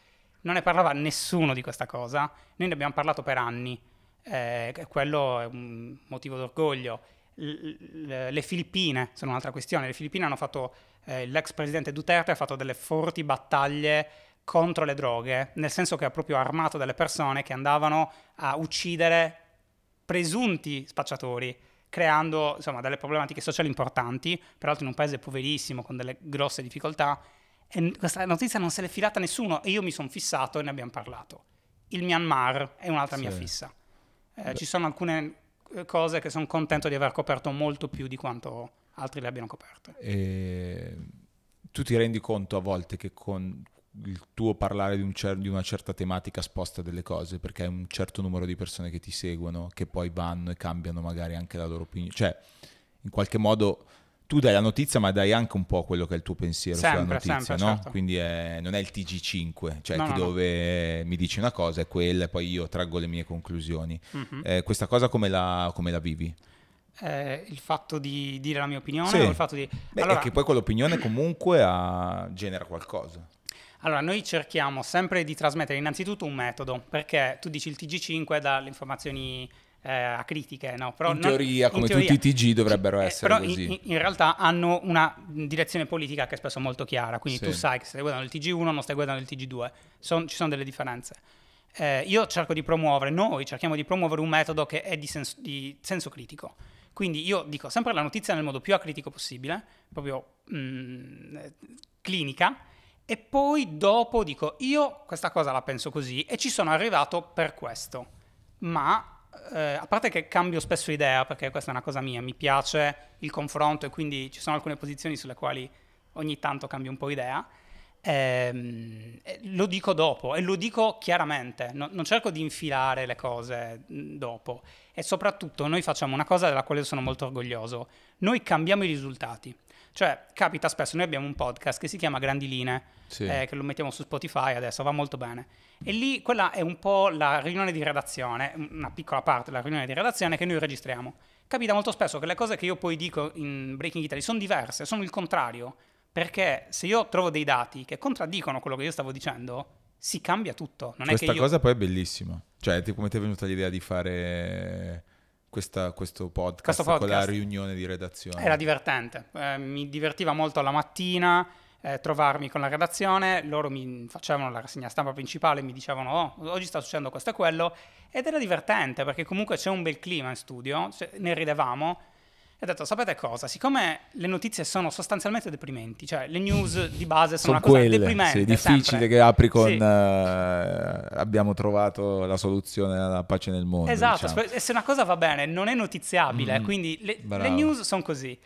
non ne parlava nessuno di questa cosa, noi ne abbiamo parlato per anni, eh, quello è un motivo d'orgoglio. L- le Filippine sono un'altra questione, le Filippine hanno fatto, eh, l'ex presidente Duterte ha fatto delle forti battaglie contro le droghe, nel senso che ha proprio armato delle persone che andavano a uccidere presunti spacciatori, creando insomma, delle problematiche sociali importanti, peraltro in un paese poverissimo con delle grosse difficoltà, e questa notizia non se l'è filata nessuno e io mi sono fissato e ne abbiamo parlato. Il Myanmar è un'altra sì. mia fissa. Eh, ci sono alcune eh, cose che sono contento di aver coperto molto più di quanto altri le abbiano coperte. E tu ti rendi conto a volte che con il tuo parlare di, un cer- di, una certa tematica sposta delle cose perché hai un certo numero di persone che ti seguono, che poi vanno e cambiano magari anche la loro opinione. Cioè, in qualche modo tu dai la notizia, ma dai anche un po' quello che è il tuo pensiero sempre, sulla notizia, sempre, no? Certo. Quindi è, eh, non è il TG5, cioè no, no, dove no. Eh, mi dici una cosa è quella e poi io traggo le mie conclusioni. Mm-hmm. Eh, questa cosa come la, come la vivi? Eh, il fatto di dire la mia opinione sì. o il fatto di... Beh, allora... che poi quell'opinione comunque ha... Ah, genera qualcosa. Allora, noi cerchiamo sempre di trasmettere innanzitutto un metodo, perché tu dici il TG5 dà le informazioni eh, critiche. No? Però in non, teoria, in come teoria, tutti i TG dovrebbero eh, essere eh, però così. In, in, realtà hanno una direzione politica che è spesso molto chiara, quindi sì. tu sai che stai guardando il TG1 non stai guardando il TG2, Son, ci sono delle differenze. Eh, io cerco di promuovere, noi cerchiamo di promuovere un metodo che è di senso, di senso critico. Quindi io dico sempre la notizia nel modo più acritico possibile, proprio mh, mm, eh, clinica, e poi dopo dico io questa cosa la penso così e ci sono arrivato per questo, ma eh, a parte che cambio spesso idea, perché questa è una cosa mia, mi piace il confronto e quindi ci sono alcune posizioni sulle quali ogni tanto cambio un po' idea, ehm, lo dico dopo e lo dico chiaramente, no, non cerco di infilare le cose mm, dopo e soprattutto noi facciamo una cosa della quale sono molto orgoglioso, noi cambiamo i risultati. Cioè, capita spesso, noi abbiamo un podcast che si chiama Grandi Linee, sì. eh, che lo mettiamo su Spotify adesso, va molto bene. E lì quella è un po' la riunione di redazione, una piccola parte della riunione di redazione che noi registriamo. Capita molto spesso che le cose che io poi dico in Breaking Italy sono diverse, sono il contrario, perché se io trovo dei dati che contraddicono quello che io stavo dicendo, si cambia tutto. Non Questa io... cosa poi è bellissima. Cioè, tipo, come ti è venuta l'idea di fare questa, questo, podcast questo podcast con riunione di redazione? Era divertente, eh, mi divertiva molto la mattina eh, trovarmi con la redazione, loro mi facevano la rassegna stampa principale, mi dicevano oh, oggi sta succedendo questo e quello ed era divertente perché comunque c'è un bel clima in studio, cioè, ne ridevamo e ho detto, sapete cosa, siccome le notizie sono sostanzialmente deprimenti, cioè le news di base sono, sono una cosa deprimente. Sì, è difficile sempre. che apri con sì. uh, abbiamo trovato la soluzione alla pace nel mondo. Esatto, diciamo. e se una cosa va bene non è notiziabile, mm, quindi le, le news sono così.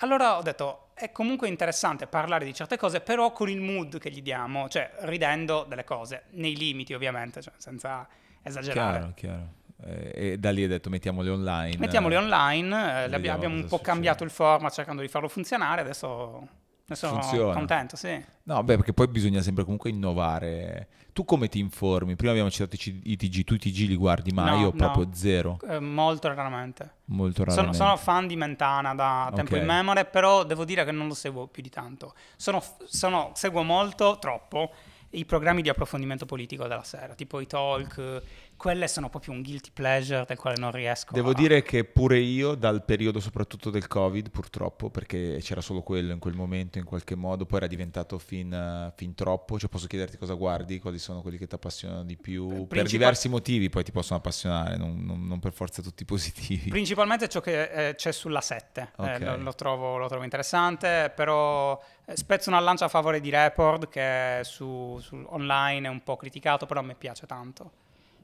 Allora ho detto, è comunque interessante parlare di certe cose, però con il mood che gli diamo, cioè ridendo delle cose, nei limiti ovviamente, cioè senza esagerare. Chiaro, chiaro. Eh, e da lì hai detto mettiamole online. Mettiamole online, eh, abbiamo un po' succede. cambiato il format cercando di farlo funzionare, adesso, adesso sono contento, sì. No, beh, perché poi bisogna sempre comunque innovare. Tu come ti informi? Prima abbiamo citato i TG, tu i TG li guardi mai no, o proprio zero? Eh, molto raramente. Molto raramente. Sono, sono, fan di Mentana da tempo okay. in memoria, però devo dire che non lo seguo più di tanto. Sono, sono, seguo molto, troppo, i programmi di approfondimento politico della sera, tipo i talk, quelle sono proprio un guilty pleasure del quale non riesco Devo a... dire che pure io dal periodo soprattutto del Covid, purtroppo, perché c'era solo quello in quel momento in qualche modo, poi era diventato fin, eh, fin troppo, cioè posso chiederti cosa guardi, quali sono quelli che ti appassionano di più, Principal... per diversi motivi poi ti possono appassionare, non, non, non per forza tutti positivi. Principalmente ciò che eh, c'è sulla 7, eh, okay. eh, lo, lo, trovo, lo trovo interessante, però eh, spezzo una lancia a favore di Report che su, su online è un po' criticato, però a me piace tanto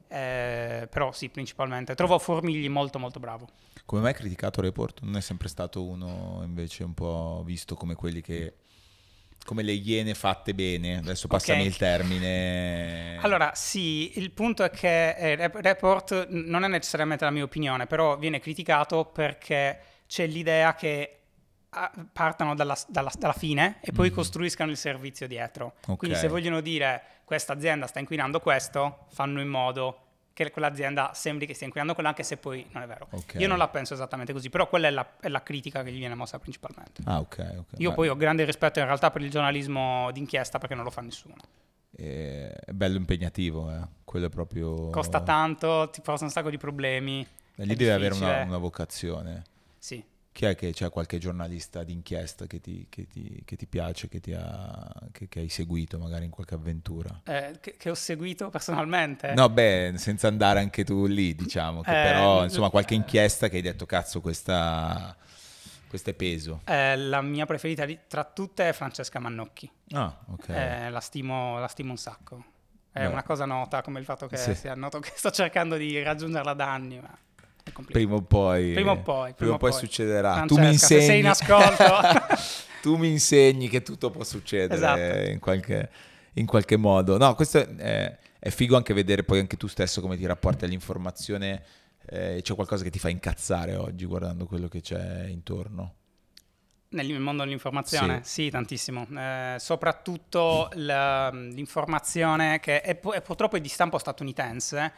eh, però sì, principalmente. Trovo Formigli molto molto bravo. Come mai criticato Report? Non è sempre stato uno invece un po' visto come quelli che... come le iene fatte bene, adesso passami okay. il termine. Allora sì, il punto è che eh, Report non è necessariamente la mia opinione, però viene criticato perché c'è l'idea che ah, partano dalla, dalla, dalla fine e poi mm. costruiscano il servizio dietro. Okay. Quindi se vogliono dire questa azienda sta inquinando questo, fanno in modo che quell'azienda sembri che stia inquinando quella, anche se poi non è vero. Okay. Io non la penso esattamente così, però quella è la, è la critica che gli viene mossa principalmente. Ah, ok. okay Io beh. poi ho grande rispetto in realtà per il giornalismo d'inchiesta perché non lo fa nessuno. Eh, è bello impegnativo, eh. quello è proprio... Costa tanto, ti porta un sacco di problemi. E lì devi avere una, una vocazione. Sì. Chi è che c'è qualche giornalista d'inchiesta che ti, che ti, che ti piace, che, ti ha, che, hai seguito magari in qualche avventura? Eh, che, ho seguito personalmente? No, beh, senza andare anche tu lì, diciamo, che eh, però insomma qualche eh. inchiesta che hai detto cazzo questa... Questo è peso. Eh, la mia preferita tra tutte è Francesca Mannocchi. Ah, ok. Eh, la, stimo, la, stimo, un sacco. È Beh. una cosa nota come il fatto che, sì. sia noto che sto cercando di raggiungerla da anni. Ma... Prima o poi. Prima o eh, poi. Prima poi, poi. succederà. tu mi certo, insegni. sei in ascolto. tu mi insegni che tutto può succedere esatto. in, qualche, in, qualche, modo. No, questo è, è, figo anche vedere poi anche tu stesso come ti rapporti all'informazione. Eh, c'è qualcosa che ti fa incazzare oggi guardando quello che c'è intorno? Nel mondo dell'informazione, sì, sì tantissimo. Eh, soprattutto la, l'informazione che è, è purtroppo è di stampo statunitense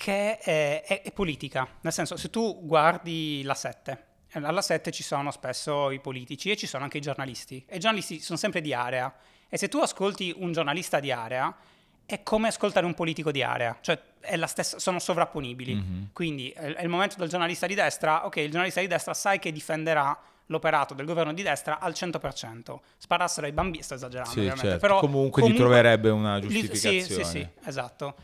che è, eh, è, è politica. Nel senso, se tu guardi la 7, eh, alla 7 ci sono spesso i politici e ci sono anche i giornalisti. E i giornalisti sono sempre di area. E se tu ascolti un giornalista di area, è come ascoltare un politico di area, cioè stessa, sono sovrapponibili. Mm-hmm. Quindi è il momento del giornalista di destra, ok, il giornalista di destra sai che difenderà l'operato del governo di destra al 100%. Sparassero ai bambini, sto esagerando sì, certo. però comunque, comunque, ti troverebbe una giustificazione. Li, sì, sì, sì, esatto.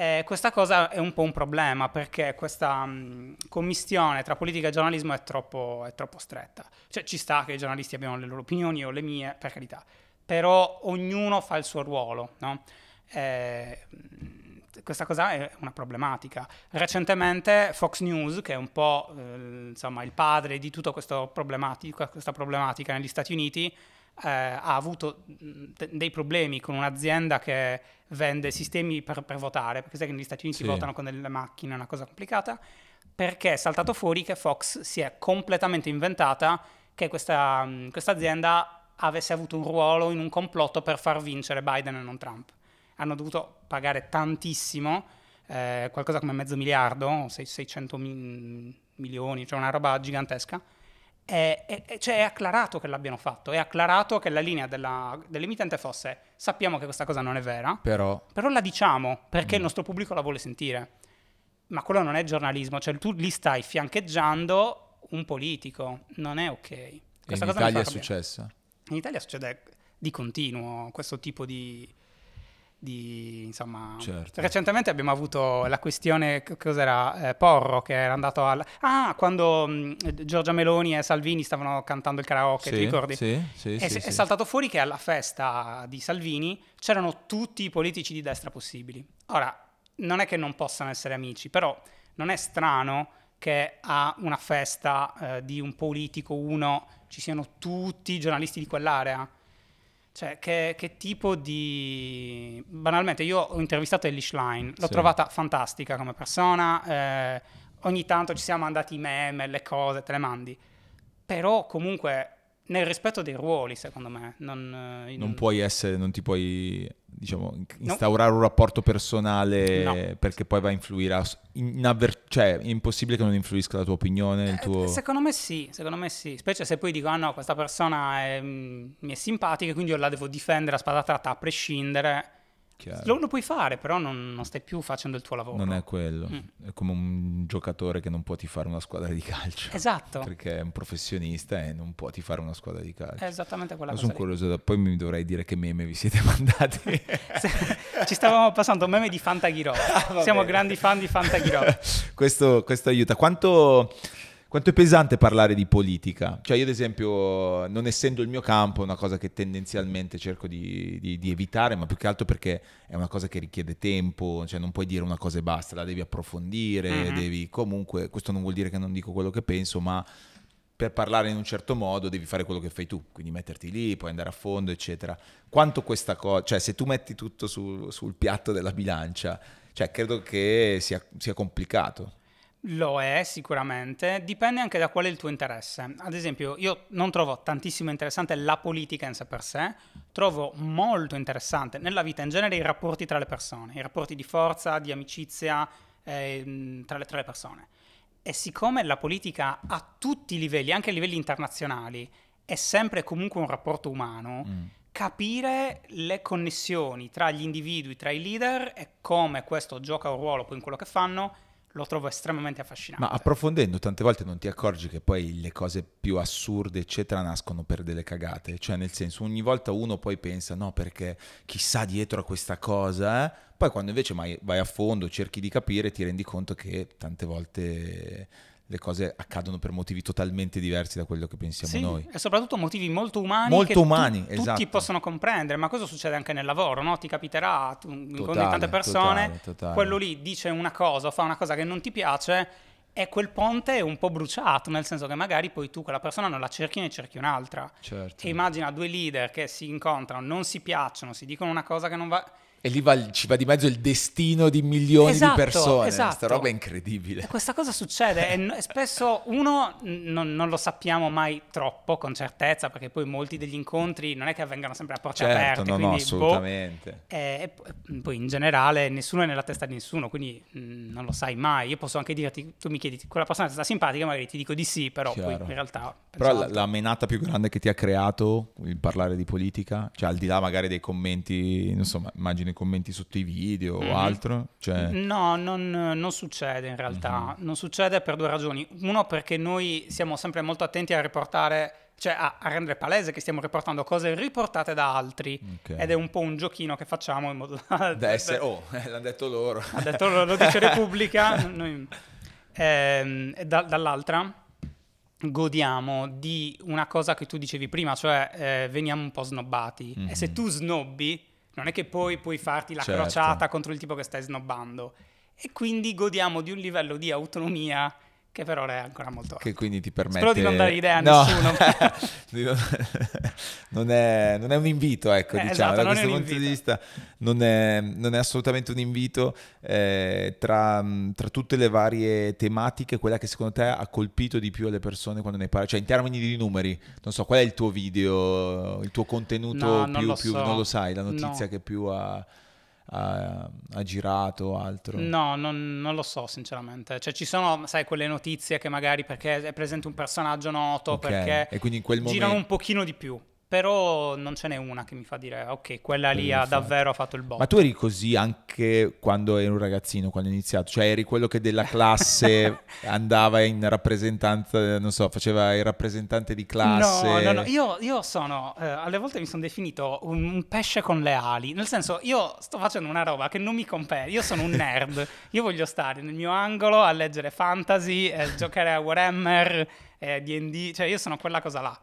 Eh, questa cosa è un po' un problema perché questa mh, mm, commistione tra politica e giornalismo è troppo, è troppo stretta. Cioè ci sta che i giornalisti abbiano le loro opinioni o le mie, per carità, però ognuno fa il suo ruolo, no? Eh, questa cosa è una problematica. Recentemente Fox News, che è un po' eh, insomma, il padre di tutta questa problematica negli Stati Uniti, eh, ha avuto mm, dei problemi con un'azienda che vende sistemi per, per votare, perché sai che negli Stati Uniti sì. votano con delle macchine, è una cosa complicata, perché è saltato fuori che Fox si è completamente inventata che questa mm, azienda avesse avuto un ruolo in un complotto per far vincere Biden e non Trump. Hanno dovuto pagare tantissimo, eh, qualcosa come mezzo miliardo, 600 mi- milioni, cioè una roba gigantesca, è, è, cioè è acclarato che l'abbiano fatto, è acclarato che la linea della, dell'emittente fosse sappiamo che questa cosa non è vera, però, però la diciamo perché mm. il nostro pubblico la vuole sentire. Ma quello non è giornalismo, cioè tu li stai fiancheggiando un politico, non è ok. Questa in Italia è successa? In Italia succede di continuo questo tipo di, di insomma certo. recentemente abbiamo avuto la questione cos'era eh, Porro che era andato al ah quando mh, mm, Giorgia Meloni e Salvini stavano cantando il karaoke sì, ti ricordi? Sì, sì, è, sì, è saltato fuori che alla festa di Salvini c'erano tutti i politici di destra possibili ora non è che non possano essere amici però non è strano che a una festa eh, di un politico uno ci siano tutti i giornalisti di quell'area cioè, che, che, tipo di... Banalmente, io ho intervistato Ellie Schlein, l'ho sì. trovata fantastica come persona, eh, ogni tanto ci siamo mandati i meme, le cose, te le mandi, però comunque nel rispetto dei ruoli, secondo me. Non, non, eh, non puoi essere, non ti puoi, diciamo, instaurare no. un rapporto personale no. perché poi va a influire, a, in avver- cioè è impossibile che non influisca la tua opinione, eh, tuo... eh, Secondo me sì, secondo me sì, specie se poi dico, ah no, questa persona è, mm, mi è simpatica, quindi io la devo difendere a spada tratta a prescindere Chiaro. Lo, puoi fare, però non, non, stai più facendo il tuo lavoro. Non è quello. Mm. È come un giocatore che non può fare una squadra di calcio. Esatto. Perché è un professionista e non può fare una squadra di calcio. È esattamente quella Ma cosa. Sono curioso, da... poi mi dovrei dire che meme vi siete mandati. Ci stavamo passando meme di Fantaghiro. Ah, Siamo bene. grandi fan di Fantaghiro. questo, questo aiuta. Quanto quanto è pesante parlare di politica? Cioè io ad esempio, non essendo il mio campo, è una cosa che tendenzialmente cerco di, di, di evitare, ma più che altro perché è una cosa che richiede tempo, cioè non puoi dire una cosa e basta, la devi approfondire, mm-hmm. devi comunque, questo non vuol dire che non dico quello che penso, ma per parlare in un certo modo devi fare quello che fai tu, quindi metterti lì, puoi andare a fondo, eccetera. Quanto questa cosa, cioè se tu metti tutto su, sul piatto della bilancia, cioè credo che sia, sia complicato. Lo è sicuramente, dipende anche da qual è il tuo interesse. Ad esempio, io non trovo tantissimo interessante la politica in sé per sé, trovo molto interessante nella vita in genere i rapporti tra le persone, i rapporti di forza, di amicizia eh, tra, le, tra le persone. E siccome la politica a tutti i livelli, anche a livelli internazionali, è sempre comunque un rapporto umano, mm. capire le connessioni tra gli individui, tra i leader e come questo gioca un ruolo poi in quello che fanno lo trovo estremamente affascinante. Ma approfondendo, tante volte non ti accorgi che poi le cose più assurde, eccetera, nascono per delle cagate. Cioè, nel senso, ogni volta uno poi pensa, no, perché chissà dietro a questa cosa, eh? Poi quando invece vai a fondo, cerchi di capire, ti rendi conto che tante volte le cose accadono per motivi totalmente diversi da quello che pensiamo sì, noi. E soprattutto motivi molto umani molto che umani, tu, esatto. tutti possono comprendere, ma questo succede anche nel lavoro, no? Ti capiterà, tu incontri tante persone, totale, totale. quello lì dice una cosa o fa una cosa che non ti piace e quel ponte è un po' bruciato, nel senso che magari poi tu quella persona non la cerchi ne cerchi un'altra. Certo. E immagina due leader che si incontrano, non si piacciono, si dicono una cosa che non va e lì va, ci va di mezzo il destino di milioni esatto, di persone. Esatto. Questa roba è incredibile. E questa cosa succede e, spesso uno non, non, lo sappiamo mai troppo con certezza, perché poi molti degli incontri non è che avvengano sempre a porte certo, aperte. No, quindi, no, boh, assolutamente. Boh, e, e, poi in generale nessuno è nella testa di nessuno, quindi mh, non lo sai mai. Io posso anche dirti, tu mi chiedi, quella persona ti sta simpatica, magari ti dico di sì, però poi in realtà... Però la, la menata più grande che ti ha creato il parlare di politica, cioè al di là magari dei commenti, insomma, immagino nei commenti sotto i video mm-hmm. o mhm. altro? Cioè... No, non, non, succede in realtà. Mm-hmm. Non succede per due ragioni. Uno, perché noi siamo sempre molto attenti a riportare cioè a, a, rendere palese che stiamo riportando cose riportate da altri okay. ed è un po' un giochino che facciamo in modo da, da essere, oh, eh, l'hanno detto loro ha detto loro, lo dice Repubblica noi, ehm, da, dall'altra godiamo di una cosa che tu dicevi prima cioè eh, veniamo un po' snobbati mm-hmm. e se mhm. tu snobbi non è che poi puoi farti la certo. crociata contro il tipo che stai snobbando. E quindi godiamo di un livello di autonomia che per ora è ancora molto alto. Che quindi ti permette... Spero di non dare idea a no. nessuno. non, è, non, è, un invito, ecco, eh, diciamo, esatto, da questo punto invito. di vista non è, non è, assolutamente un invito. Eh, tra, tra, tutte le varie tematiche, quella che secondo te ha colpito di più le persone quando ne parli, cioè in termini di numeri, non so, qual è il tuo video, il tuo contenuto no, più, non più so. non lo sai, la notizia no. che più ha ha, ha girato altro? No, non, non, lo so sinceramente. Cioè ci sono, sai, quelle notizie che magari perché è presente un personaggio noto, okay. perché e quindi in quel momento... girano un pochino di più però non ce n'è una che mi fa dire ah, ok, quella lì ha davvero fatto il botto. Ma tu eri così anche quando eri un ragazzino, quando hai iniziato, cioè eri quello che della classe andava in rappresentanza, non so, faceva il rappresentante di classe. No, no, no, io, io sono, eh, alle volte mi sono definito un, un, pesce con le ali, nel senso io sto facendo una roba che non mi compete, io sono un nerd, io voglio stare nel mio angolo a leggere fantasy, eh, giocare a Warhammer, eh, D&D, cioè io sono quella cosa là.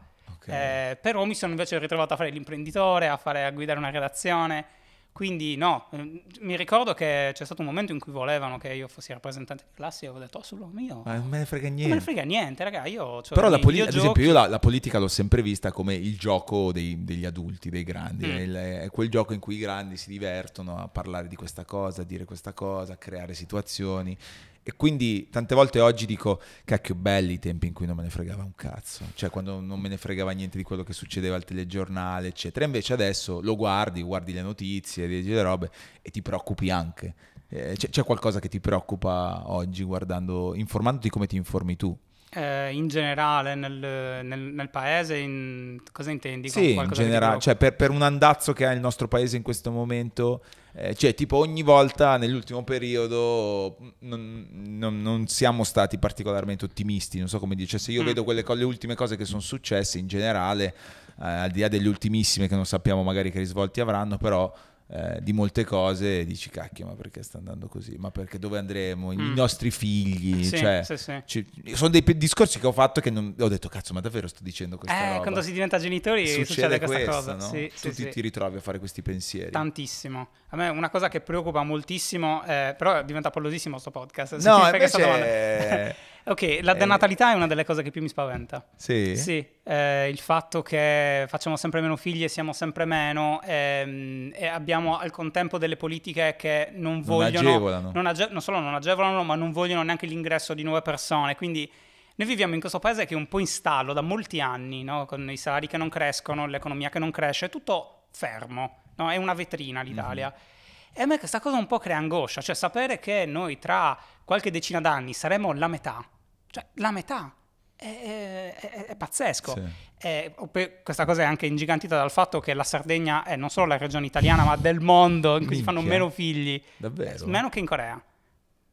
Okay. Eh, però mi sono invece ritrovato a fare l'imprenditore, a, fare, a guidare una redazione. Quindi no, ehm, mi ricordo che c'è stato un momento in cui volevano che io fossi rappresentante di classe e avevo detto, oh, sul mio... Ma non me ne frega niente. Non me ne frega niente, raga, io... Cioè, Però la politica, ad esempio io la, la, politica l'ho sempre vista come il gioco dei, degli adulti, dei grandi. Mm. È, il, è, quel gioco in cui i grandi si divertono a parlare di questa cosa, a dire questa cosa, a creare situazioni. E quindi tante volte oggi dico, cacchio belli i tempi in cui non me ne fregava un cazzo, cioè quando non me ne fregava niente di quello che succedeva al telegiornale, eccetera. Invece adesso lo guardi, guardi le notizie, vedi le robe e ti preoccupi anche. Eh, c'è, c'è, qualcosa che ti preoccupa oggi guardando, informandoti come ti informi tu? Eh, in generale nel, nel, nel paese, in, cosa intendi? Sì, in generale, cioè per, per, un andazzo che ha il nostro paese in questo momento, eh, cioè tipo ogni volta nell'ultimo periodo non, non, non, siamo stati particolarmente ottimisti, non so come dice, se io mm. vedo quelle, le ultime cose che sono successe in generale, eh, al di là delle ultimissime che non sappiamo magari che risvolti avranno, però eh, di molte cose e dici cacchio ma perché sta andando così ma perché dove andremo mm. i nostri figli sì, cioè, sì, sì. Ci, sono dei discorsi che ho fatto che non, ho detto cazzo ma davvero sto dicendo questa eh, roba? quando si diventa genitori succede, succede questa questo, cosa no? tu ti, ti, ritrovi a fare questi pensieri tantissimo a me una cosa che preoccupa moltissimo eh, però diventa pallosissimo sto podcast no invece... Ok, la eh, denatalità è una delle cose che più mi spaventa. Sì. Sì, eh, il fatto che facciamo sempre meno figli e siamo sempre meno ehm, e abbiamo al contempo delle politiche che non vogliono... Non agevolano. Non, age- non solo non agevolano, ma non vogliono neanche l'ingresso di nuove persone, quindi... Noi viviamo in questo paese che è un po' in stallo da molti anni, no? con i salari che non crescono, l'economia che non cresce, è tutto fermo, no? è una vetrina l'Italia. Mm-hmm. E a me questa cosa un po' crea angoscia, cioè sapere che noi tra qualche decina d'anni saremo la metà, cioè la metà. È, è, è pazzesco. Sì. È, eh, questa cosa è anche ingigantita dal fatto che la Sardegna è non solo la regione italiana, ma del mondo in cui si fanno meno figli. Davvero? Eh, meno che in Corea.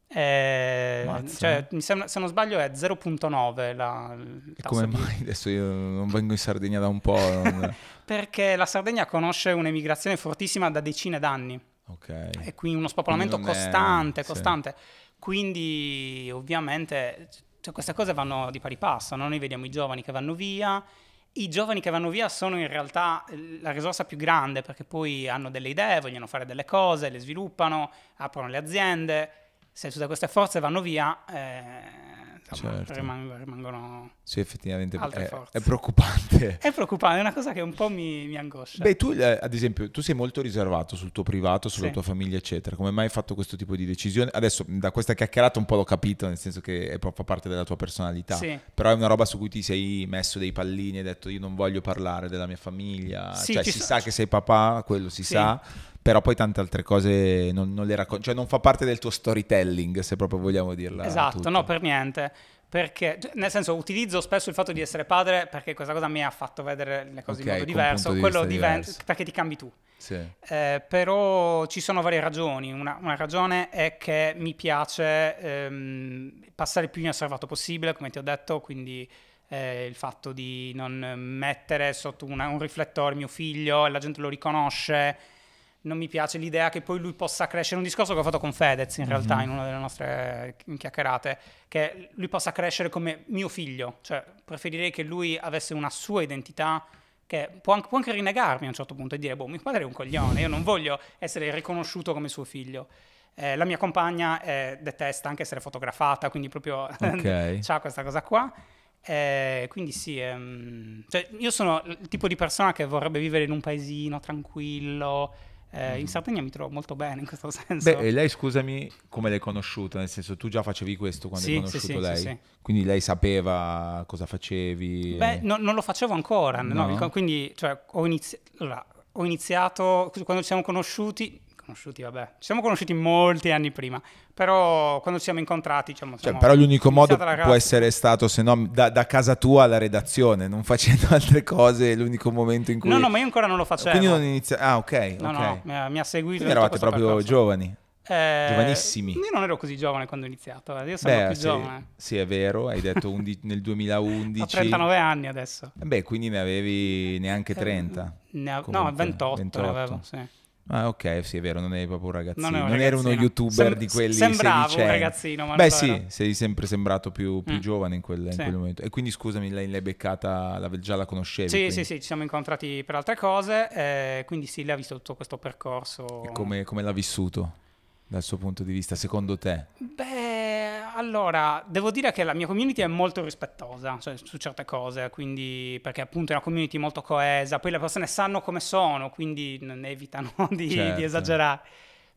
Eh, cioè, eh. sembra, se non sbaglio è 0.9 la, e come di... mai adesso io non vengo in Sardegna da un po' non... perché la Sardegna conosce un'emigrazione fortissima da decine d'anni Okay. E quindi uno spopolamento quindi costante, è... costante. Sì. Quindi ovviamente cioè, queste cose vanno di pari passo, no? noi vediamo i giovani che vanno via, i giovani che vanno via sono in realtà eh, la risorsa più grande perché poi hanno delle idee, vogliono fare delle cose, le sviluppano, aprono le aziende, se tutte queste forze vanno via... Eh, certo. rimangono, rimangono sì, effettivamente è, è, preoccupante. È preoccupante, è una cosa che un po' mi, mi angoscia. Beh, tu eh, ad esempio, tu sei molto riservato sul tuo privato, sulla sì. tua famiglia, eccetera. Come mai hai fatto questo tipo di decisione? Adesso da questa chiacchierata un po' l'ho capito, nel senso che è, fa parte della tua personalità. Sì. Però è una roba su cui ti sei messo dei pallini e hai detto io non voglio parlare della mia famiglia. Sì, cioè si so... sa che sei papà, quello si sa però poi tante altre cose non, non le racconti, cioè non fa parte del tuo storytelling, se proprio vogliamo dirla. Esatto, tutta. no, per niente. Perché, cioè, nel senso, utilizzo spesso il fatto di essere padre perché questa cosa mi ha fatto vedere le cose okay, in modo diverso, di quello diventa diverso. perché ti cambi tu. Sì. Eh, però ci sono varie ragioni. Una, una ragione è che mi piace ehm, passare il più inosservato possibile, come ti ho detto, quindi eh, il fatto di non mettere sotto una, un riflettore mio figlio e la gente lo riconosce non mi piace l'idea che poi lui possa crescere. Un discorso che ho fatto con Fedez, in mm-hmm. realtà, in una delle nostre eh, chiacchierate, che lui possa crescere come mio figlio. Cioè, preferirei che lui avesse una sua identità che può anche, può anche rinegarmi a un certo punto e dire, boh, mio padre è un coglione, io non voglio essere riconosciuto come suo figlio. Eh, la mia compagna eh, detesta anche essere fotografata, quindi proprio okay. ha questa cosa qua. Eh, quindi sì, ehm, cioè io sono il tipo di persona che vorrebbe vivere in un paesino tranquillo, eh, in mhm. Sardegna mi trovo molto bene in questo senso. Beh, e lei scusami come l'hai conosciuta, nel senso tu già facevi questo quando sì, hai conosciuto sì, sì, lei, quindi lei sapeva cosa facevi? Beh, no, non lo facevo ancora, no? No? quindi cioè, ho, inizi- allora, ho iniziato, quando ci siamo conosciuti, conosciuti, vabbè, ci siamo conosciuti molti anni prima, però quando ci siamo incontrati, diciamo, cioè, siamo cioè, però l'unico modo può essere stato se no da, da, casa tua alla redazione, non facendo altre cose, l'unico momento in cui No, no, ma io ancora non lo facevo. Quindi eh, non inizia Ah, ok, No, okay. no, mi ha seguito Quindi eravate proprio percorso. giovani. Eh, Giovanissimi. Io non ero così giovane quando ho iniziato, eh, io sono beh, più sì, giovane. Sì, è vero, hai detto undi- nel 2011. ho 39 anni adesso. Beh, quindi ne avevi neanche 30. Eh, ne av- no, 28, 28, ne avevo, sì. Ah, ok, sì, è vero, non eri proprio un ragazzino. Non, non eri uno youtuber Sem- di quelli che Sembravo sedicenti. un ragazzino, ma Beh, sì, sei sempre sembrato più, più mm. giovane in, quel, in sì. quel, momento. E quindi, scusami, lei l'hai beccata, la, già la conoscevi? Sì, quindi. sì, sì, ci siamo incontrati per altre cose, eh, quindi sì, lei ha visto tutto questo percorso. E come, come l'ha vissuto? dal suo punto di vista, secondo te? Beh, allora, devo dire che la mia community è molto rispettosa cioè, su certe cose, quindi perché appunto è una community molto coesa, poi le persone sanno come sono, quindi evitano di, certo. di esagerare.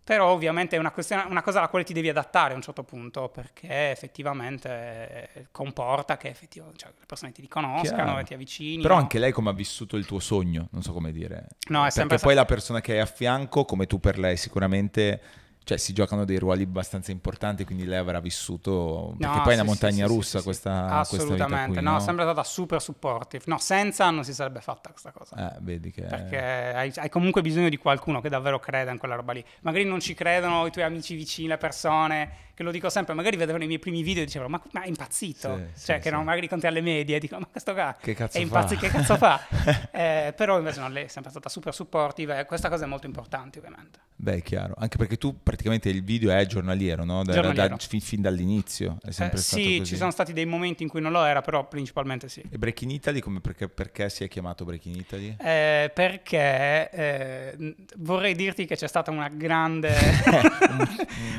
Però ovviamente è una, una, cosa alla quale ti devi adattare a un certo punto, perché effettivamente comporta che effettivamente, cioè, le persone ti riconoscano e ti avvicini. Però anche lei come ha vissuto il tuo sogno, non so come dire. No, è sempre... Perché poi la persona che hai a fianco, come tu per lei, sicuramente cioè si giocano dei ruoli abbastanza importanti, quindi lei avrà vissuto, perché no, poi sì, è una montagna sì, russa sì, questa, Assolutamente, questa qui, no, no? sembra stata super supportive, no, senza non si sarebbe fatta questa cosa. Eh, vedi che... Perché hai, hai, comunque bisogno di qualcuno che davvero creda in quella roba lì, magari non ci credono i tuoi amici vicini, le persone, che lo dico sempre, magari vedevano i miei primi video e dicevano ma, ma è impazzito, sì, cioè sì, che erano magari conti alle medie, dico ma questo qua che cazzo è impazzito, che cazzo fa? eh, però invece no, lei è sempre stata super supportive e questa cosa è molto importante ovviamente. Beh, chiaro, anche perché tu praticamente il video è giornaliero, no? Da, giornaliero. Da, fin, fin, dall'inizio è sempre eh, stato Sì, così. ci sono stati dei momenti in cui non lo era, però principalmente sì. E Break in Italy, come, perché, perché si è chiamato Break in Italy? Eh, perché eh, vorrei dirti che c'è stata una grande... un,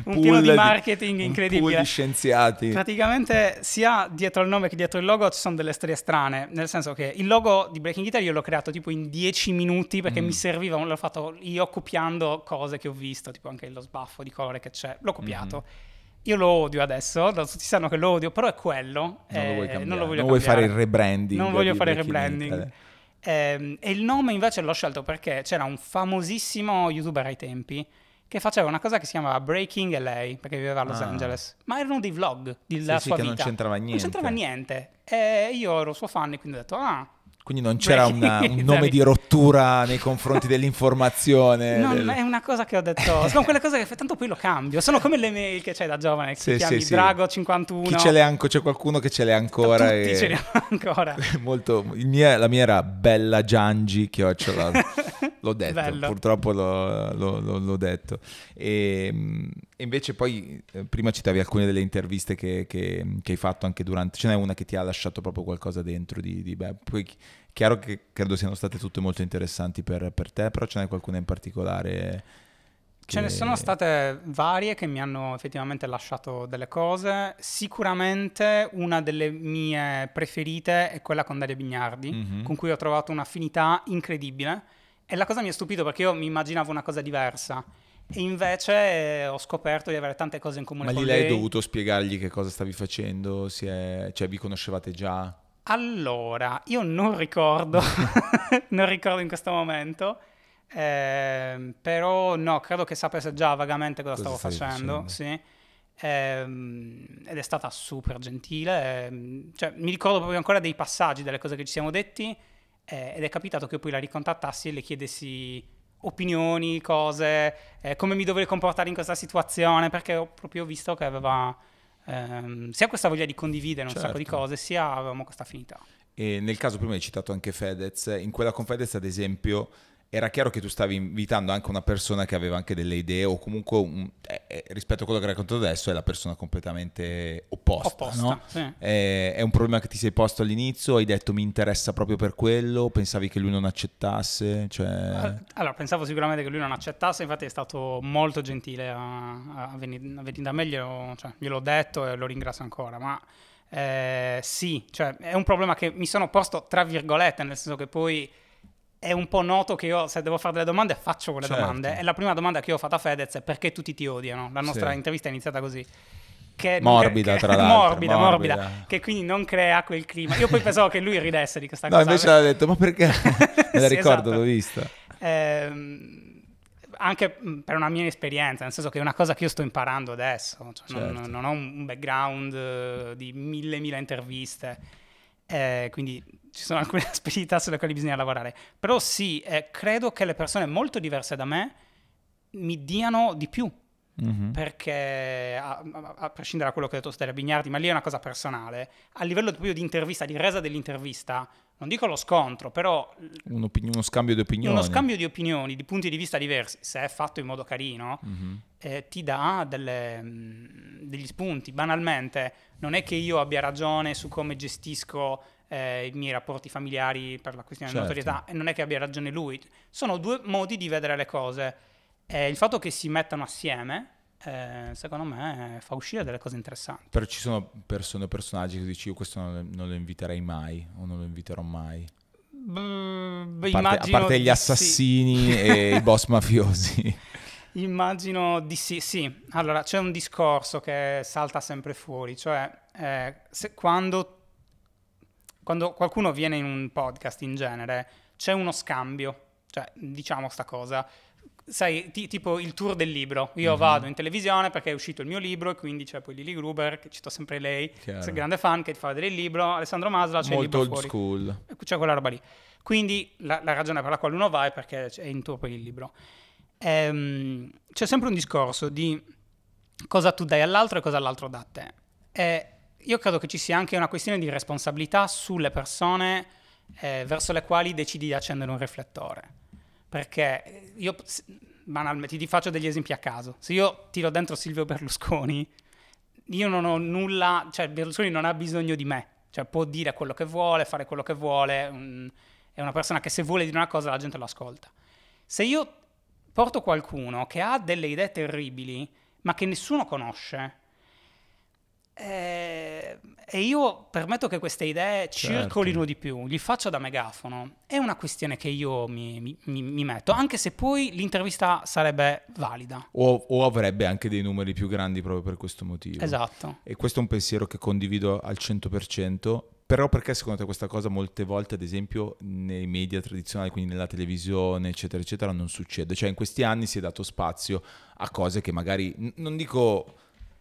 un, un pieno di marketing marketing incredibile. Un di scienziati. Praticamente sia dietro il nome che dietro il logo ci sono delle storie strane, nel senso che il logo di Breaking Italy io l'ho creato tipo in 10 minuti perché mm. mi serviva, l'ho fatto io copiando cose che ho visto, tipo anche lo sbaffo di colore che c'è, l'ho copiato. Mm. Io lo odio adesso, tutti sanno che lo odio, però è quello. Non, eh, lo, vuoi cambiare, eh, non lo voglio non vuoi fare il rebranding. Non voglio fare il rebranding. Eh, e il nome invece l'ho scelto perché c'era un famosissimo youtuber ai tempi che faceva una cosa che si chiamava Breaking LA, perché viveva a Los ah. Angeles, ma erano dei vlog della sì, sua sì, vita. non c'entrava niente. Non c'entrava niente. E io ero suo fan e quindi ho detto, ah, quindi non c'era una, un nome di rottura nei confronti dell'informazione. No, del... è una cosa che ho detto. Sono quelle cose che tanto poi lo cambio. Sono come le mail che c'hai da giovane. Che sì, chiami sì, Drago 51. Chi ce le anco? C'è qualcuno che ce le ancora. Tutti e... ce le ancora. Molto... Mia, la mia era Bella Giangi che ho l'ho detto, Bello. purtroppo l'ho, l'ho, l'ho detto. E ehm, invece poi eh, prima citavi alcune delle interviste che, che, che, hai fatto anche durante, ce n'è una che ti ha lasciato proprio qualcosa dentro di, di beh, poi chiaro che credo siano state tutte molto interessanti per, per te, però ce n'è qualcuna in particolare? Che... Ce ne sono state varie che mi hanno effettivamente lasciato delle cose, sicuramente una delle mie preferite è quella con Dario Bignardi, mm-hmm. con cui ho trovato un'affinità incredibile. E la cosa mi ha stupito perché io mi immaginavo una cosa diversa. E invece ho scoperto di avere tante cose in comune Ma con lei. Ma lì lei hai dovuto spiegargli che cosa stavi facendo? È... Cioè, vi conoscevate già? Allora, io non ricordo, non ricordo in questo momento, eh, però no, credo che sapesse già vagamente cosa, cosa stavo facendo, sì. Ehm, ed è stata super gentile, ehm, cioè, mi ricordo proprio ancora dei passaggi, delle cose che ci siamo detti, eh, ed è capitato che poi la ricontattassi e le chiedessi opinioni, cose, eh, come mi dovrei comportare in questa situazione, perché ho proprio visto che aveva ehm, sia questa voglia di condividere certo. un sacco di certo. cose, sia avevamo questa affinità. E nel caso prima hai citato anche Fedez, in quella con Fedez ad esempio era chiaro che tu stavi invitando anche una persona che aveva anche delle idee o comunque un, eh, eh rispetto a quello che hai raccontato adesso è la persona completamente opposta. opposta no? sì. è, eh, è, un problema che ti sei posto all'inizio, hai detto mi interessa proprio per quello, pensavi che lui non accettasse? Cioè... Allora pensavo sicuramente che lui non accettasse, infatti è stato molto gentile a, a, venire, a venire da me, glielo, cioè, glielo, detto e lo ringrazio ancora, ma eh, sì, cioè, è un problema che mi sono posto tra virgolette, nel senso che poi è un po' noto che io se devo fare delle domande faccio quelle certo. domande. E la prima domanda che io ho fatto a Fedez è perché tutti ti odiano? La nostra sì. intervista è iniziata così. Che, morbida, che, tra l'altro. Morbida, morbida, morbida, Che quindi non crea quel clima. Io poi pensavo che lui ridesse di questa no, cosa. No, invece l'ha detto, ma perché? Me la sì, esatto. ricordo, esatto. l'ho vista. Ehm anche per una mia esperienza, nel senso che è una cosa che io sto imparando adesso, cioè certo. non, non, ho un background eh, di mille, mille interviste, eh, quindi ci sono alcune asperità sulle quali bisogna lavorare, però sì, eh, credo che le persone molto diverse da me mi diano di più, Mm-hmm. perché a, a, a, prescindere da quello che ha detto Stella Bignardi, ma lì è una cosa personale, a livello proprio di intervista, di resa dell'intervista, non dico lo scontro, però uno scambio di opinioni, uno scambio di opinioni, di punti di vista diversi, se è fatto in modo carino, mm-hmm. eh, ti dà delle, mm, degli spunti. Banalmente, non è che io abbia ragione su come gestisco eh, i miei rapporti familiari per la questione certo. della notorietà, e non è che abbia ragione lui. Sono due modi di vedere le cose. Eh, il fatto che si mettano assieme, eh, secondo me, eh, fa uscire delle cose interessanti. Però ci sono persone, personaggi che dici io questo non, non lo inviterei mai, o non lo inviterò mai. Beh, mm, a, parte, a, parte, gli assassini sì. e i boss mafiosi. Immagino di sì, sì. Allora, c'è un discorso che salta sempre fuori, cioè eh, se, quando quando qualcuno viene in un podcast in genere c'è uno scambio, cioè diciamo sta cosa. Sai, ti, tipo il tour del libro. Io mm-hmm. vado in televisione perché è uscito il mio libro e quindi c'è poi Lily Gruber, che cito sempre lei, Chiaro. sei grande fan che fa vedere il libro, Alessandro Masla, c'è Molto il libro old fuori. school. C'è quella roba lì. Quindi la, la, ragione per la quale uno va è perché è in tour per il libro. Ehm, c'è sempre un discorso di cosa tu dai all'altro e cosa l'altro dà a te. E io credo che ci sia anche una questione di responsabilità sulle persone eh, verso le quali decidi di accendere un riflettore. Perché eh, io, banalmente, ti faccio degli esempi a caso. Se io tiro dentro Silvio Berlusconi, io non ho nulla, cioè Berlusconi non ha bisogno di me, cioè può dire quello che vuole, fare quello che vuole, un, mm, è una persona che se vuole dire una cosa la gente lo ascolta. Se io porto qualcuno che ha delle idee terribili, ma che nessuno conosce, eh, e io permetto che queste idee certo. circolino di più, gli faccio da megafono. È una questione che io mi, mi, mi metto, anche se poi l'intervista sarebbe valida. O, o, avrebbe anche dei numeri più grandi proprio per questo motivo. Esatto. E questo è un pensiero che condivido al 100%. Però perché secondo te questa cosa molte volte, ad esempio, nei media tradizionali, quindi nella televisione, eccetera, eccetera, non succede? Cioè in questi anni si è dato spazio a cose che magari, n- non dico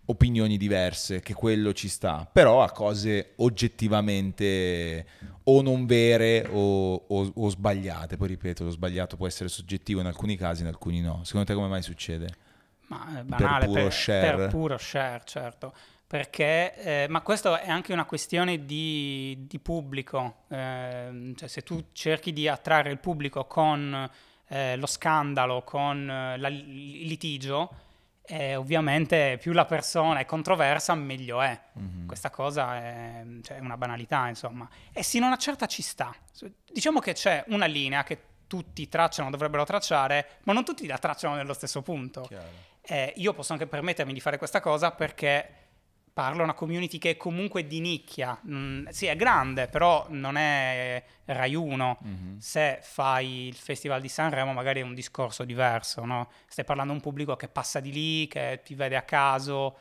opinioni diverse, che quello ci sta, però a cose oggettivamente o non vere o, o, o, sbagliate. Poi ripeto, lo sbagliato può essere soggettivo in alcuni casi, in alcuni no. Secondo te come mai succede? Ma è eh, banale, per puro per, share. Per puro share, certo. Perché, eh, ma questo è anche una questione di, di pubblico, eh, cioè se tu cerchi di attrarre il pubblico con eh, lo scandalo, con eh, la, il litigio, e ovviamente più la persona è controversa, meglio è. Mm-hmm. Questa cosa è cioè, una banalità, insomma. E sino a una certa ci sta. Diciamo che c'è una linea che tutti tracciano, dovrebbero tracciare, ma non tutti la tracciano nello stesso punto. Eh, io posso anche permettermi di fare questa cosa perché parlo a una community che è comunque di nicchia. Mm, sì, è grande, però non è Rai 1. Mm-hmm. Se fai il Festival di Sanremo, magari è un discorso diverso, no? Stai parlando a un pubblico che passa di lì, che ti vede a caso.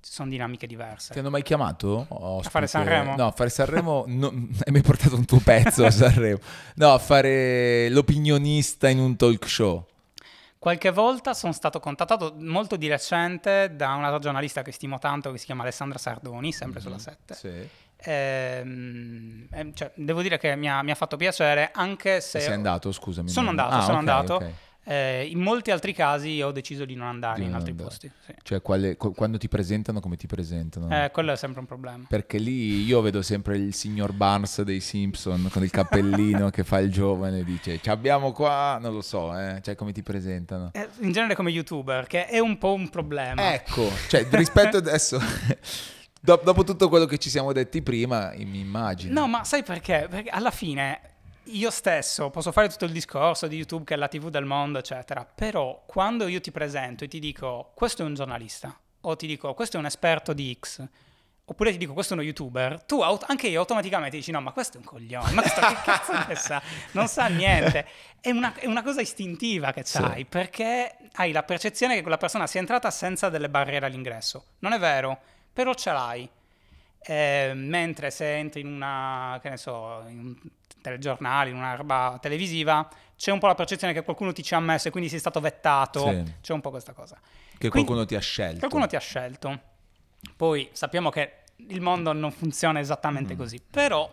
sono dinamiche diverse. Ti hanno mai chiamato? Oh, a fare Sanremo? No, a fare Sanremo. no, mi hai portato un tuo pezzo a Sanremo. No, a fare l'opinionista in un talk show. Qualche volta sono stato contattato molto di recente da una giornalista che stimo tanto, che si chiama Alessandra Sardoni, sempre mm-hmm. sulla 7. Mhm, sì. Ehm, eh, cioè, devo dire che mi ha, mi ha, fatto piacere anche se... Sei andato, scusami. Sono andato, ah, sono okay, andato. Okay. Eh, in molti altri casi ho deciso di non andare di in non altri andare. posti. Sì. Cioè, quale, co- quando ti presentano, come ti presentano? Eh, quello è sempre un problema. Perché lì io vedo sempre il signor Barnes dei Simpson con il cappellino che fa il giovane e dice ci abbiamo qua, non lo so, eh. cioè come ti presentano. Eh, in genere come youtuber, che è un po' un problema. Ecco, cioè rispetto adesso... Dopo tutto quello che ci siamo detti prima, mi immagino. No, ma sai perché? Perché alla fine io stesso posso fare tutto il discorso di YouTube che è la TV del mondo, eccetera, però quando io ti presento e ti dico questo è un giornalista, o ti dico questo è un esperto di X, oppure ti dico questo è uno youtuber, tu aut- anche io automaticamente dici no ma questo è un coglione, ma questo che cazzo che sa, non sa niente. È una, è una cosa istintiva che sai, sì. perché hai la percezione che quella persona sia entrata senza delle barriere all'ingresso. Non è vero, però ce l'hai. Eh, mentre se entri in una, che ne so, in un telegiornali, in una roba televisiva, c'è un po' la percezione che qualcuno ti ci ha messo e quindi sei stato vettato, sì. c'è un po' questa cosa. Che quindi, qualcuno ti ha scelto. Qualcuno ti ha scelto. Poi sappiamo che il mondo non funziona esattamente mm. così, però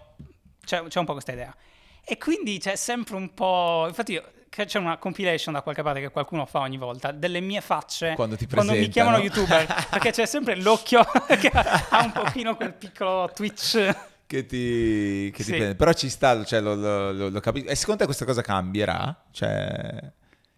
c'è, c'è, un po' questa idea. E quindi c'è sempre un po'... Infatti io, c'è una compilation da qualche parte che qualcuno fa ogni volta delle mie facce quando, quando mi chiamano youtuber perché c'è sempre l'occhio che ha un pochino quel piccolo twitch che ti, che ti sì. prende. Però ci sta, cioè, lo, lo, lo, lo capisco. E secondo te questa cosa cambierà? Cioè,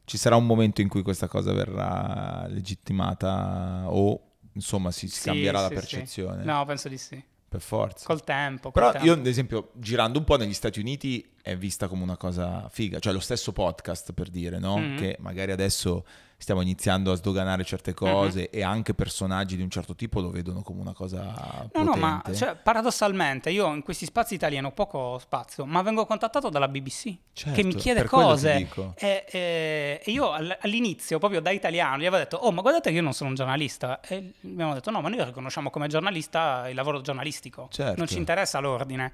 ci sarà un momento in cui questa cosa verrà legittimata o insomma si, si sì, cambierà sì, la percezione? No, penso di sì. Per forza. Col tempo. Col Però tempo. io, ad esempio, girando un po' negli Stati Uniti è vista come una cosa figa. Cioè, lo stesso podcast, per dire, no? Mm-hmm. Che magari adesso stiamo iniziando a sdoganare certe mhm. cose mm-hmm. e anche personaggi di un certo tipo lo vedono come una cosa no potente. no ma cioè, paradossalmente io in questi spazi italiani ho poco spazio ma vengo contattato dalla BBC certo, che mi chiede cose e, e, e, io all'inizio proprio da italiano gli avevo detto oh ma guardate che io non sono un giornalista e mi hanno detto no ma noi riconosciamo come giornalista il lavoro giornalistico certo. non ci certo. interessa l'ordine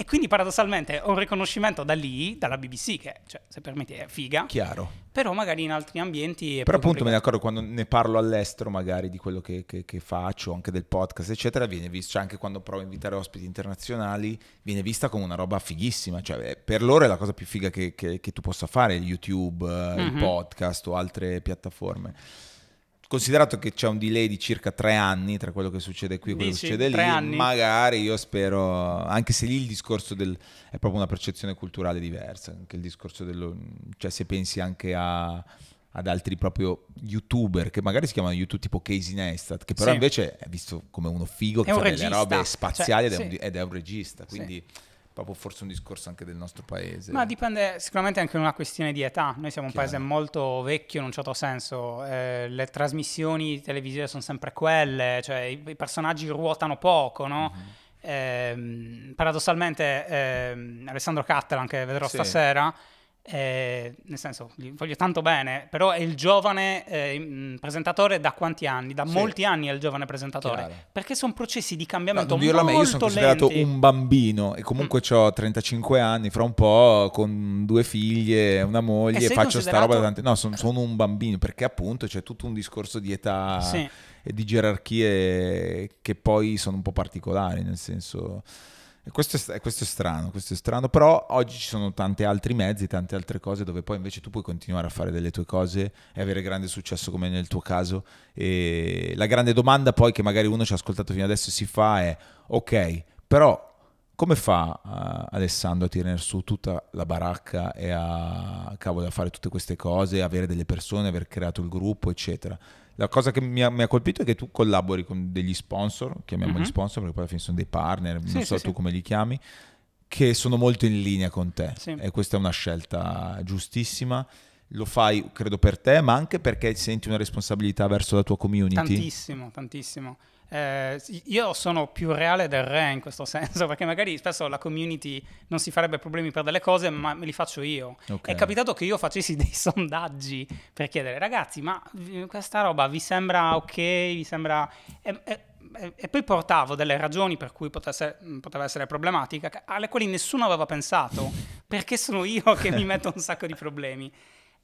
e quindi paradossalmente ho un riconoscimento da lì, dalla BBC, che cioè, se permetti è figa. Chiaro. Però magari in altri ambienti... Però appunto me ne accorgo quando ne parlo all'estero magari di quello che, che, che faccio, anche del podcast, eccetera, viene vista cioè anche quando provo a invitare ospiti internazionali, viene vista come una roba fighissima. Cioè eh, per loro è la cosa più figa che, che tu possa fare, YouTube, mm-hmm. il podcast o altre piattaforme considerato che c'è un delay di circa tre anni tra quello che succede qui e quello Dici, che succede lì, anni. magari io spero, anche se lì il discorso del, è proprio una percezione culturale diversa, anche il discorso dello, cioè se pensi anche a ad altri proprio youtuber che magari si chiamano YouTube tipo Casey Neistat che però sì. invece è visto come uno figo che è fa delle robe cioè, spaziali cioè, ed, è un, ed, è un, regista quindi sì proprio forse un discorso anche del nostro paese. Ma dipende sicuramente anche da una questione di età. Noi siamo un Chiaro. paese molto vecchio in un certo senso, eh, le trasmissioni televisive sono sempre quelle, cioè i, i personaggi ruotano poco, no? Mm-hmm. Eh, paradossalmente eh, Alessandro Cattelan che vedrò sì. stasera eh, nel senso, gli voglio tanto bene, però è il giovane eh, mm, presentatore da quanti anni? Da sì. molti anni è il giovane presentatore. Chiaro. Perché sono processi di cambiamento no, molto me, Io sono considerato lenti. un bambino e comunque mm. ho 35 anni, fra un po' con due figlie, una moglie, e faccio considerato... sta roba da tante... No, sono, sono un bambino perché appunto c'è tutto un discorso di età sì. e di gerarchie che poi sono un po' particolari, nel senso... Questo è, questo è, strano, questo è strano, però oggi ci sono tanti altri mezzi, tante altre cose dove poi invece tu puoi continuare a fare delle tue cose e avere grande successo come nel tuo caso. E la grande domanda poi che magari uno ci ha ascoltato fino adesso si fa è, ok, però come fa uh, Alessandro a tirare su tutta la baracca e a, cavolo, a fare tutte queste cose, avere delle persone, aver creato il gruppo, eccetera? La cosa che mi ha, mi ha, colpito è che tu collabori con degli sponsor, chiamiamoli mm-hmm. sponsor perché poi alla fine sono dei partner, sì, non so sì, tu sì. come li chiami, che sono molto in linea con te. sì. E questa è una scelta giustissima lo fai, credo, per te, ma anche perché senti una responsabilità verso la tua community. Tantissimo, tantissimo eh, io sono più reale del re in questo senso, perché magari spesso la community non si farebbe problemi per delle cose, ma me li faccio io. Okay. È capitato che io facessi dei sondaggi per chiedere, ragazzi, ma questa roba vi sembra ok? Vi sembra... È, è e poi portavo delle ragioni per cui potesse, mm, poteva essere problematica, alle quali nessuno aveva pensato, perché sono io che mi metto un sacco di problemi.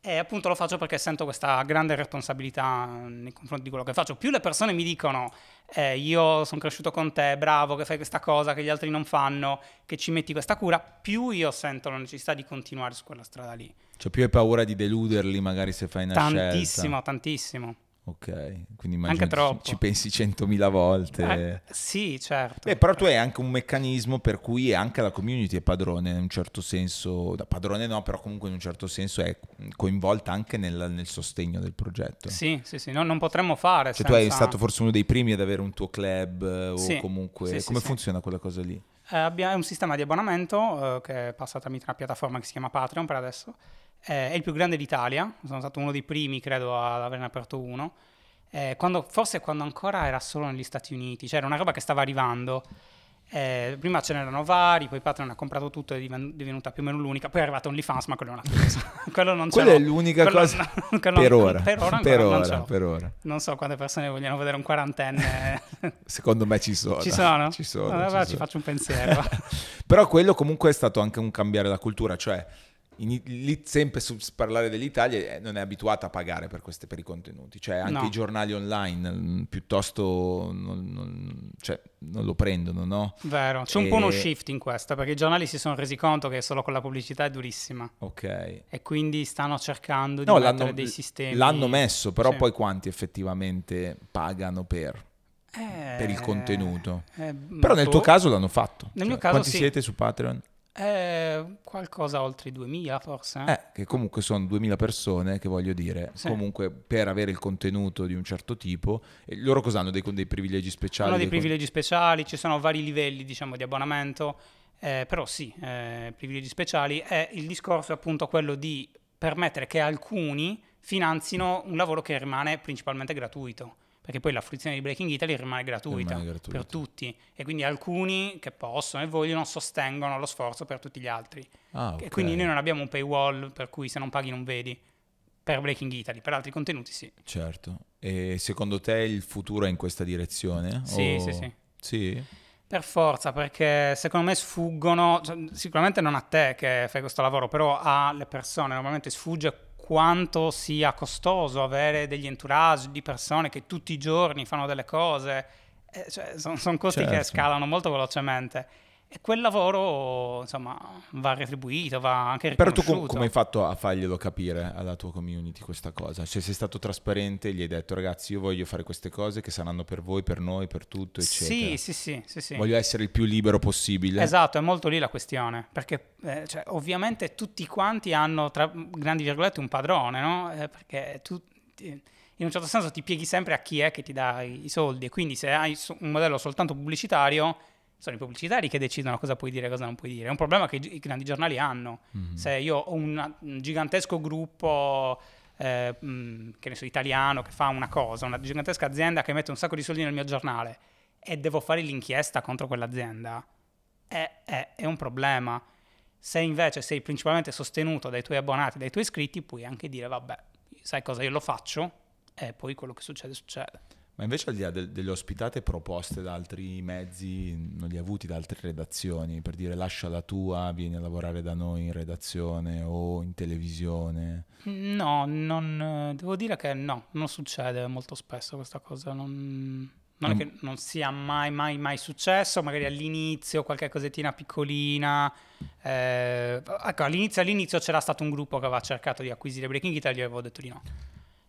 E appunto lo faccio perché sento questa grande responsabilità mm, nei confronti di quello che faccio. Più le persone mi dicono eh, io sono cresciuto con te, bravo che fai questa cosa che gli altri non fanno, che ci metti questa cura, più io sento la necessità di continuare su quella strada lì. Cioè più hai paura di deluderli magari se fai una tantissimo, scelta. Tantissimo, tantissimo. Ok, quindi anche troppo. ci pensi centomila volte. Eh, sì, certo. Beh, però tu hai anche un meccanismo per cui anche la community è padrone in un certo senso, da padrone no, però comunque in un certo senso è coinvolta anche nel, nel sostegno del progetto. Sì, sì, sì, no, non potremmo fare. Cioè senza... tu hai stato forse uno dei primi ad avere un tuo club eh, o sì, comunque... Sì, sì, come funziona quella cosa lì? Eh, un sistema di abbonamento eh, che passa tramite una piattaforma che si chiama Patreon per adesso eh, è il più grande d'Italia, sono stato uno dei primi credo ad averne aperto uno, eh, quando, forse quando ancora era solo negli Stati Uniti, cioè era una roba che stava arrivando. Eh, prima ce n'erano vari, poi Patreon ha comprato tutto e è divenuta più o meno l'unica. Poi è arrivato OnlyFans, ma quello è un'altra cosa. quello non Quella è l'unica quello, cosa no, quello, per, ora. Per, ora, per, ora, per, ora. non so quante persone vogliono vedere un quarantenne. Secondo me ci sono. Ci sono? Ci sono. Allora, ci, sono. ci faccio un pensiero. Però quello comunque è stato anche un cambiare la cultura, cioè in, lì sempre su parlare dell'Italia eh, non è abituata a pagare per, queste, per i contenuti, cioè anche no. i giornali online mm, piuttosto non, non, cioè, non lo prendono, no? Vero, c'è e... un po' uno shift in questo perché i giornali si sono resi conto che solo con la pubblicità è durissima. Ok. E quindi stanno cercando di no, mettere dei sistemi. L'hanno messo, però sì. poi quanti effettivamente pagano per? per il eh, contenuto. Eh, Però nel boh. tuo caso l'hanno fatto. Nel cioè, mio caso quanti sì. siete su Patreon? Eh, qualcosa oltre i 2000 forse. Eh? eh, che comunque sono 2000 persone che voglio dire, sì. comunque per avere il contenuto di un certo tipo, loro cosa hanno dei, dei privilegi speciali? Hanno dei, dei privilegi con... speciali, ci sono vari livelli diciamo di abbonamento, eh, però sì, eh, privilegi speciali E il discorso è appunto quello di permettere che alcuni finanzino un lavoro che rimane principalmente gratuito perché poi la fruizione di Breaking Italy rimane gratuita, rimane gratuita, per tutti e quindi alcuni che possono e vogliono sostengono lo sforzo per tutti gli altri. Ah, okay. E quindi noi non abbiamo un paywall per cui se non paghi non vedi per Breaking Italy, per altri contenuti sì. Certo. E secondo te il futuro è in questa direzione? Sì, o... sì, sì. Sì. Per forza, perché secondo me sfuggono, cioè, sicuramente non a te che fai questo lavoro, però alle persone normalmente sfugge quanto sia costoso avere degli entourage di persone che tutti i giorni fanno delle cose. Eh, cioè, sono son costi certo. che scalano molto velocemente. E quel lavoro, insomma, va retribuito, va anche riconosciuto. Però tu com- come hai fatto a farglielo capire alla tua community questa cosa? Cioè sei stato trasparente, gli hai detto ragazzi io voglio fare queste cose che saranno per voi, per noi, per tutto, eccetera. Sì, sì, sì. sì, sì. Voglio essere il più libero possibile. Esatto, è molto lì la questione, perché eh, cioè, ovviamente tutti quanti hanno, tra grandi virgolette, un padrone, no? Eh, perché tu... Ti in un certo senso ti pieghi sempre a chi è che ti dà i soldi e quindi se hai un modello soltanto pubblicitario sono i pubblicitari che decidono cosa puoi dire e cosa non puoi dire. È un problema che i grandi giornali hanno. Mm. Se io ho un gigantesco gruppo eh, mm, che ne so, italiano che fa una cosa, una gigantesca azienda che mette un sacco di soldi nel mio giornale e devo fare l'inchiesta contro quell'azienda, è, è, è un problema. Se invece sei principalmente sostenuto dai tuoi abbonati, dai tuoi iscritti, puoi anche dire vabbè, sai cosa, io lo faccio e poi quello che succede succede. Ma invece al di là del, delle ospitate proposte da altri mezzi, non li ha avuti da altre redazioni, per dire lascia la tua, vieni a lavorare da noi in redazione o in televisione? No, non, devo dire che no, non succede molto spesso questa cosa, non, non è mm. che non sia mai, mai, mai successo, magari all'inizio qualche cosettina piccolina. Eh, ecco, all'inizio, all'inizio c'era stato un gruppo che aveva cercato di acquisire Breaking Italy e avevo detto di no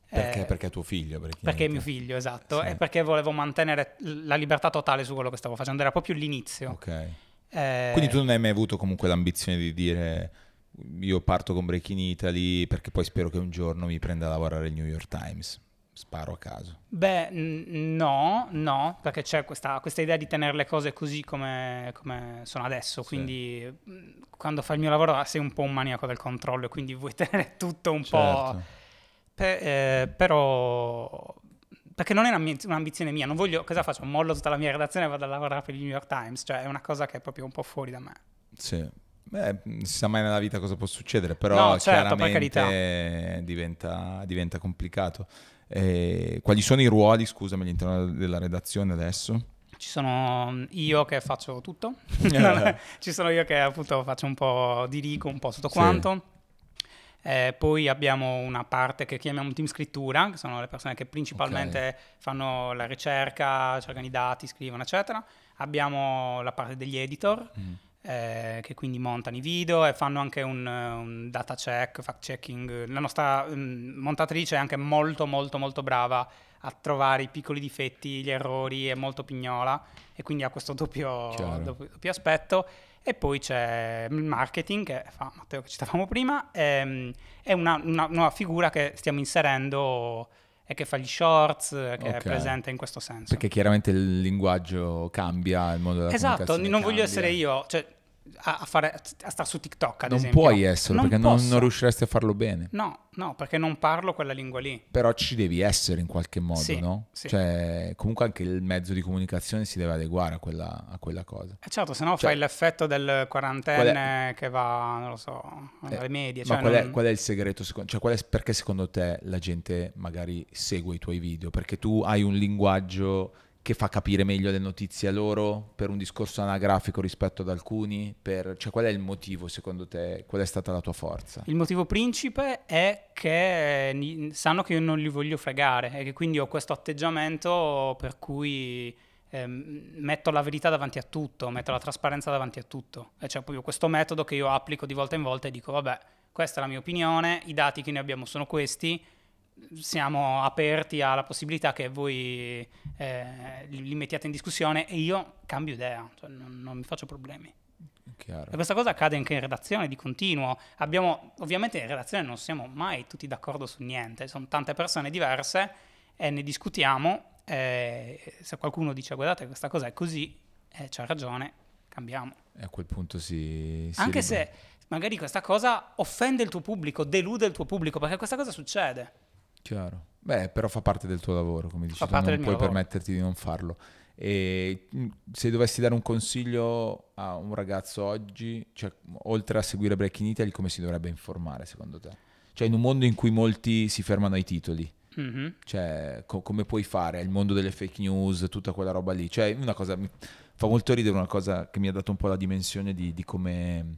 perché? Eh, perché è tuo figlio? Perché è mio figlio, esatto. Sì. E perché volevo mantenere la libertà totale su quello che stavo facendo. Era proprio l'inizio. Ok. Eh, Quindi tu non hai mai avuto comunque l'ambizione di dire io parto con Breaking Italy perché poi spero che un giorno mi prenda a lavorare il New York Times? Sparo a caso. Beh, n- no, no, perché c'è questa, questa, idea di tenere le cose così come, come sono adesso, quindi sì. quando fai il mio lavoro ah, sei un po' un maniaco del controllo e quindi vuoi tenere tutto un certo. po' Pe- eh, però perché non è un'ambizione mia, non voglio, cosa faccio? Mollo tutta la mia redazione e vado a lavorare per il New York Times, cioè è una cosa che è proprio un po' fuori da me. Sì, Beh, non si sa mai nella vita cosa può succedere, però no, certo, chiaramente diventa, diventa, complicato. E quali sono i ruoli, scusami, all'interno della redazione adesso? Ci sono mm, io che faccio tutto, ci sono io che appunto faccio un po', di dirigo un po' tutto sì. quanto eh, poi abbiamo una parte che chiamiamo team scrittura, che sono le persone che principalmente okay. fanno la ricerca, cercano i dati, scrivono, eccetera. Abbiamo la parte degli editor. Mm. Eh, che quindi montano i video e fanno anche un, un data check, fact checking. La nostra um, montatrice è anche molto molto molto brava a trovare i piccoli difetti, gli errori, è molto pignola e quindi ha questo doppio, doppio, doppio aspetto e poi c'è il marketing, che fa Matteo che citavamo prima, è, ehm, è una, una nuova figura che stiamo inserendo e che fa gli shorts, che okay. è presente in questo senso. Perché chiaramente il linguaggio cambia, il modo della esatto, non cambia. voglio essere io, cioè a, fare, a stare su TikTok, ad non esempio. puoi esserlo non perché non, non, riusciresti a farlo bene. No, no, perché non parlo quella lingua lì. Però ci devi essere in qualche modo, sì, no? Sì. Cioè, comunque anche il mezzo di comunicazione si deve adeguare a quella, a quella cosa. Eh certo, se no cioè, fai l'effetto del quarantenne che va, non lo so, alle eh, medie. Cioè ma qual, non... è, qual, è, il segreto? Secondo, cioè, è, perché secondo te la gente magari segue i tuoi video? Perché tu hai un linguaggio che fa capire meglio le notizie a loro per un discorso anagrafico rispetto ad alcuni? Per, cioè, qual è il motivo secondo te? Qual è stata la tua forza? Il motivo principe è che sanno che io non li voglio fregare e che quindi ho questo atteggiamento per cui ehm, metto la verità davanti a tutto, metto la trasparenza davanti a tutto. E cioè proprio questo metodo che io applico di volta in volta e dico vabbè, questa è la mia opinione, i dati che noi abbiamo sono questi, siamo aperti alla possibilità che voi eh, li, mettiate in discussione e io cambio idea, cioè non, non mi faccio problemi. Chiaro. E questa cosa accade anche in redazione di continuo. Abbiamo, ovviamente in redazione non siamo mai tutti d'accordo su niente, sono tante persone diverse e ne discutiamo. E eh, se qualcuno dice guardate questa cosa è così, eh, c'ha ragione, cambiamo. E a quel punto si... si anche libera. se magari questa cosa offende il tuo pubblico, delude il tuo pubblico, perché questa cosa succede. Chiaro. Beh, però fa parte del tuo lavoro, come dici fa tu, non puoi lavoro. permetterti di non farlo. E se dovessi dare un consiglio a un ragazzo oggi, cioè, oltre a seguire Breaking Italy, come si dovrebbe informare secondo te? Cioè in un mondo in cui molti si fermano ai titoli, mm-hmm. cioè, co- come puoi fare? Il mondo delle fake news, tutta quella roba lì. Cioè una cosa, mi fa molto ridere una cosa che mi ha dato un po' la dimensione di, di come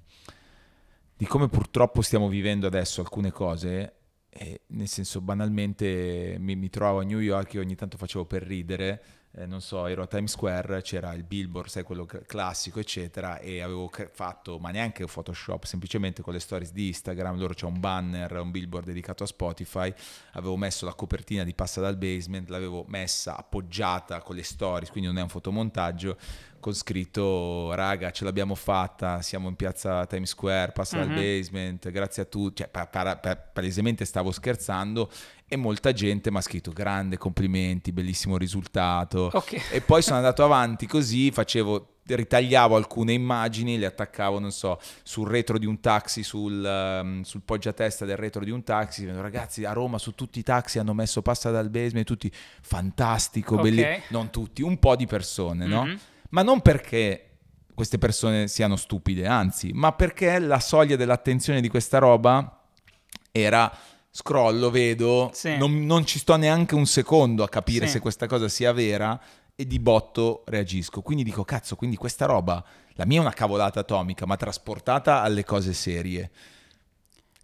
di come purtroppo stiamo vivendo adesso alcune cose e nel senso, banalmente mi, mi, trovavo a New York e ogni tanto facevo per ridere. Eh, non so, ero a Times Square, c'era il billboard, sai, quello classico, eccetera, e avevo fatto, ma neanche Photoshop, semplicemente con le stories di Instagram, loro c'è un banner, un billboard dedicato a Spotify, avevo messo la copertina di Passa dal Basement, l'avevo messa appoggiata con le stories, quindi non è un fotomontaggio, con scritto raga ce l'abbiamo fatta, siamo in piazza Times Square, passa dal uh-huh. Mhm. basement, grazie a tutti, cioè, pa- pa- pa- palesemente stavo scherzando e molta gente mi ha scritto grande complimenti, bellissimo risultato okay. e poi sono andato avanti così, facevo ritagliavo alcune immagini, le attaccavo, non so, sul retro di un taxi, sul, um, sul poggiatesta del retro di un taxi. Ragazzi, a Roma su tutti i taxi hanno messo passa dal basement, tutti fantastico, okay. belli- non tutti, un po' di persone, mm-hmm. no? Mhm ma non perché queste persone siano stupide, anzi, ma perché la soglia dell'attenzione di questa roba era scrollo, vedo, sì. non, non, ci sto neanche un secondo a capire sì. se questa cosa sia vera e di botto reagisco. Quindi dico, cazzo, quindi questa roba, la mia è una cavolata atomica, ma trasportata alle cose serie.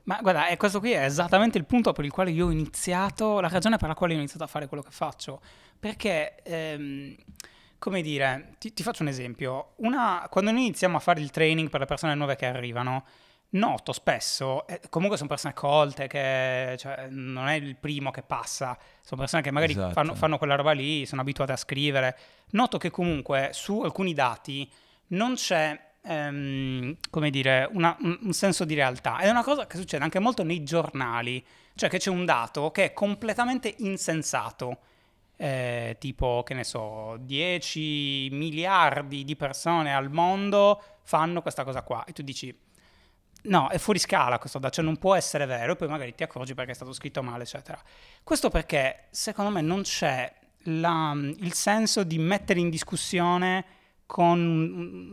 Ma guarda, eh, questo qui è esattamente il punto per il quale io ho iniziato, la ragione per la quale ho iniziato a fare quello che faccio. Perché... Ehm come dire, ti, ti faccio un esempio. Una, quando noi iniziamo a fare il training per le persone nuove che arrivano, noto spesso, eh, comunque sono persone colte, che cioè, non è il primo che passa, sono persone che magari esatto. fanno, fanno, quella roba lì, sono abituate a scrivere. Noto che comunque su alcuni dati non c'è, ehm, come dire, una, un, senso di realtà. Ed è una cosa che succede anche molto nei giornali, cioè che c'è un dato che è completamente insensato eh, tipo, che ne so, 10 miliardi di persone al mondo fanno questa cosa qua. E tu dici, no, è fuori scala questo dato, cioè non può essere vero, e poi magari ti accorgi perché è stato scritto male, eccetera. Questo perché, secondo me, non c'è la, il senso di mettere in discussione con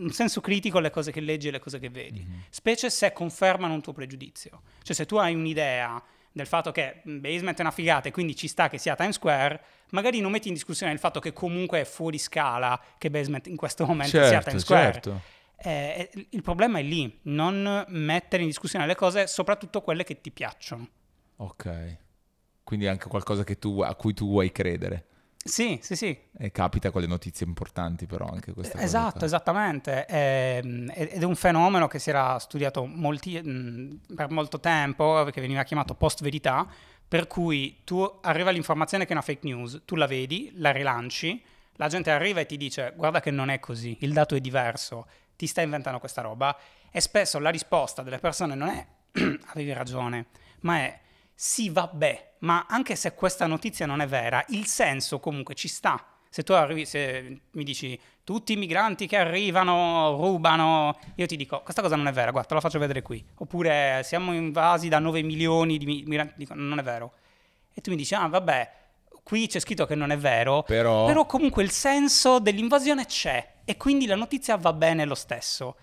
un, senso critico le cose che leggi e le cose che vedi, mm-hmm. specie se confermano un tuo pregiudizio. Cioè se tu hai un'idea del fatto che Basement è una figata e quindi ci sta che sia Times Square, magari non metti in discussione il fatto che comunque è fuori scala che Basement in questo momento certo, sia Times Square. Certo. Eh, eh, il problema è lì, non mettere in discussione le cose, soprattutto quelle che ti piacciono. Ok. Quindi anche qualcosa tu, a cui tu vuoi credere. Sì, sì, sì. E capita con le notizie importanti però anche questa cosa. Esatto, esattamente. È, ehm, ed è un fenomeno che si era studiato molti, mm, per molto tempo, che veniva chiamato post-verità, per cui tu arriva l'informazione che è una fake news, tu la vedi, la rilanci, la gente arriva e ti dice guarda che non è così, il dato è diverso, ti stai inventando questa roba e spesso la risposta delle persone non è avevi ragione, ma è sì vabbè, ma anche se questa notizia non è vera, il senso comunque ci sta se tu arrivi, se mi dici tutti i migranti che arrivano rubano, io ti dico questa cosa non è vera, guarda, te la faccio vedere qui. Oppure siamo invasi da 9 milioni di migranti, dico, non è vero. E tu mi dici, ah vabbè, qui c'è scritto che non è vero, però, però comunque il senso dell'invasione c'è e quindi la notizia va bene lo stesso.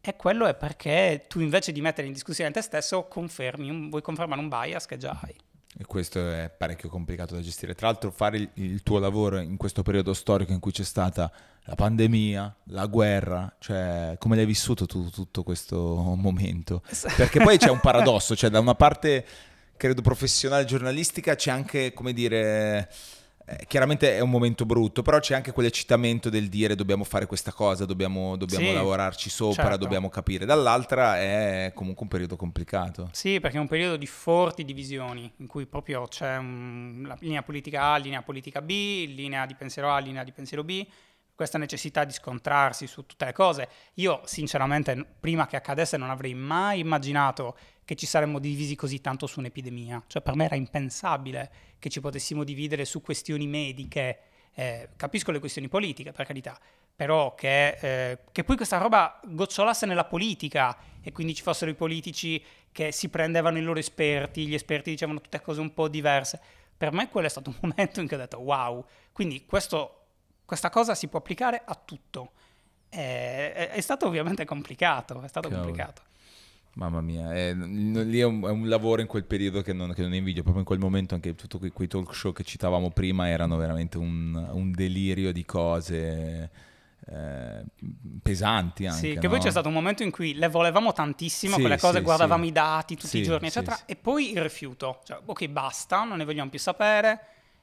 E quello è perché tu invece di mettere in discussione te stesso confermi, un, vuoi confermare un bias che già hai. E questo è parecchio complicato da gestire. Tra l'altro fare il tuo lavoro in questo periodo storico in cui c'è stata la pandemia, la guerra, cioè come l'hai vissuto tu tutto questo momento? Perché poi c'è un paradosso, cioè da una parte credo professionale giornalistica c'è anche, come dire eh, chiaramente è un momento brutto, però c'è anche quell'eccitamento del dire dobbiamo fare questa cosa, dobbiamo, dobbiamo sì, lavorarci sopra, certo. dobbiamo capire. Dall'altra è comunque un periodo complicato. Sì, perché è un periodo di forti divisioni, in cui proprio c'è la linea politica A, linea politica B, linea di pensiero A, linea di pensiero B questa necessità di scontrarsi su tutte le cose. Io sinceramente prima che accadesse non avrei mai immaginato che ci saremmo divisi così tanto su un'epidemia. Cioè per me era impensabile che ci potessimo dividere su questioni mediche. Eh, capisco le questioni politiche, per carità, però che, eh, che, poi questa roba gocciolasse nella politica e quindi ci fossero i politici che si prendevano i loro esperti, gli esperti dicevano tutte cose un po' diverse. Per me quello è stato un momento in cui ho detto wow, quindi questo, questa cosa si può applicare a tutto. È, eh, è, è stato ovviamente complicato, è stato Cavolo. complicato. Mamma mia, è, eh, lì è un, è un, lavoro in quel periodo che non, che non, invidio, proprio in quel momento anche tutti quei, quei, talk show che citavamo prima erano veramente un, un delirio di cose eh, pesanti anche. Sì, che no? poi c'è stato un momento in cui le volevamo tantissimo, sì, quelle cose, sì, guardavamo sì. i dati tutti i giorni eccetera, e poi il rifiuto, cioè ok basta, non ne vogliamo più sapere,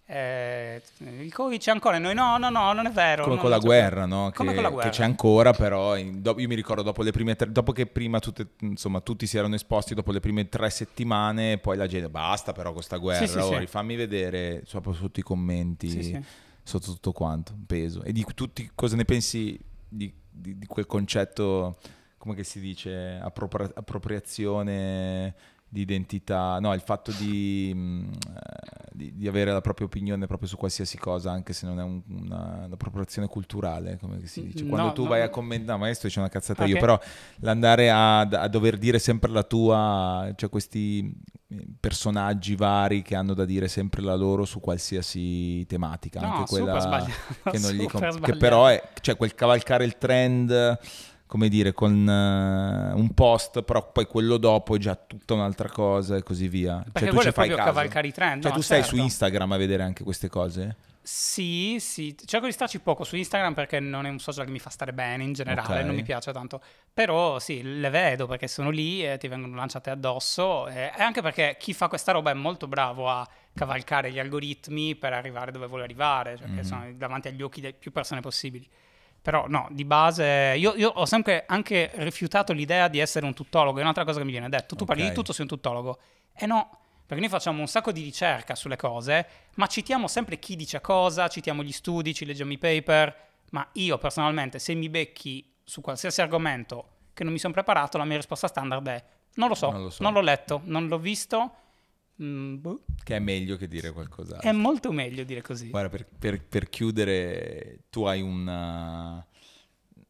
eh, il Covid c'è ancora, e noi no, no, no, non è vero. Come con la guerra, no? Che, con la guerra. Che c'è ancora, però in, do, io mi ricordo dopo, le prime tre, dopo che prima tutte, insomma, tutti si erano esposti, dopo le prime tre settimane, poi la gente basta però con questa guerra, sì, sì, oh, sì. fammi vedere proprio sotto i commenti, sì, sotto tutto quanto, un peso. E di tutti cosa ne pensi di, di, di quel concetto, come si dice, appropri- appropriazione di identità, no, il fatto di, mm, eh, di, di, avere la propria opinione proprio su qualsiasi cosa, anche se non è un, una, appropriazione culturale, come si dice. Mm, Quando no, tu no. vai a commentare, no, ma c'è una cazzata okay. io, però l'andare a, a, dover dire sempre la tua, cioè questi eh, personaggi vari che hanno da dire sempre la loro su qualsiasi tematica, anche quella che, non gli comp- che però è, cioè quel cavalcare il trend come dire, con uh, un post, però poi quello dopo è già tutta un'altra cosa e così via. Perché cioè, tu ci fai caso. cavalcare i trend. Cioè, no, tu certo. stai su certo. Instagram a vedere anche queste cose? Sì, sì, cerco di starci poco su Instagram perché non è un social che mi fa stare bene in generale, okay. non mi piace tanto. Però sì, le vedo perché sono lì e ti vengono lanciate addosso. E anche perché chi fa questa roba è molto bravo a cavalcare gli algoritmi per arrivare dove vuole arrivare, cioè mm che mm-hmm. sono davanti agli occhi delle più persone possibili. Però no, di base io, io, ho sempre anche rifiutato l'idea di essere un tuttologo, è un'altra cosa che mi viene detto, tu okay. parli di tutto, sei un tuttologo. Eh no, perché noi facciamo un sacco di ricerca sulle cose, ma citiamo sempre chi dice cosa, citiamo gli studi, ci leggiamo i paper, ma io personalmente se mi becchi su qualsiasi argomento che non mi sono preparato, la mia risposta standard è non lo so, non, lo so. non l'ho letto, non l'ho visto, Mm, boh. Che è meglio che dire qualcosa. È molto meglio dire così. Guarda, per, per, per chiudere, tu hai una... Eh,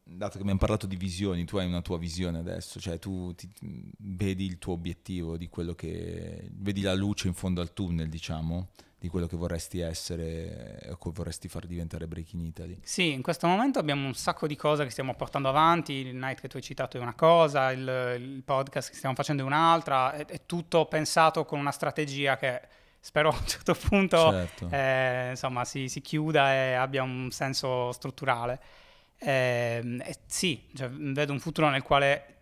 dato che abbiamo parlato di visioni, tu hai una tua visione adesso, cioè tu ti, vedi il tuo obiettivo di quello che... vedi la luce in fondo al tunnel, diciamo, di quello che vorresti essere eh, o che vorresti far diventare Breaking Italy. Sì, in questo momento abbiamo un sacco di cose che stiamo portando avanti, il night che tu hai citato è una cosa, il, il podcast che stiamo facendo è un'altra, è, è, tutto pensato con una strategia che spero a un certo punto certo. Eh, insomma, si, si, chiuda e abbia un senso strutturale. Eh, eh, sì, cioè, vedo un futuro nel quale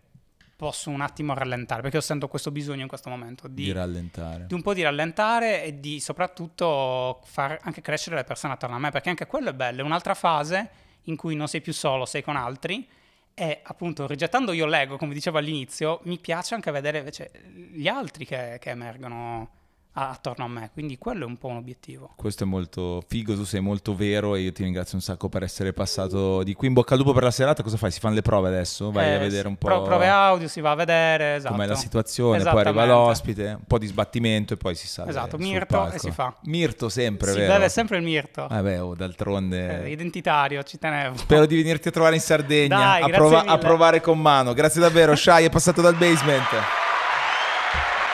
posso un attimo rallentare, perché io sento questo bisogno in questo momento di, di rallentare. Di un po' di rallentare e di soprattutto far anche crescere le persone attorno a me, perché anche quello è bello, è un'altra fase in cui non sei più solo, sei con altri e appunto rigettando io l'ego, come dicevo all'inizio, mi piace anche vedere invece cioè, gli altri che, che emergono attorno a me, quindi quello è un po' un obiettivo. Questo è molto figo, tu sei molto vero e io ti ringrazio un sacco per essere passato di qui in bocca al lupo per la serata, cosa fai? Si fanno le prove adesso? Vai eh, a vedere un po'... Pro- prove audio, si va a vedere, esatto. Com'è la situazione, poi arriva l'ospite, un po' di sbattimento e poi si sale Esatto, Mirto e si fa. Mirto sempre, si vero? Si beve sempre il Mirto. Vabbè, eh oh, d'altronde... Eh, identitario, ci tenevo. Spero di venirti a trovare in Sardegna Dai, a, prov- a provare con mano. Grazie davvero, Shai è passato dal basement.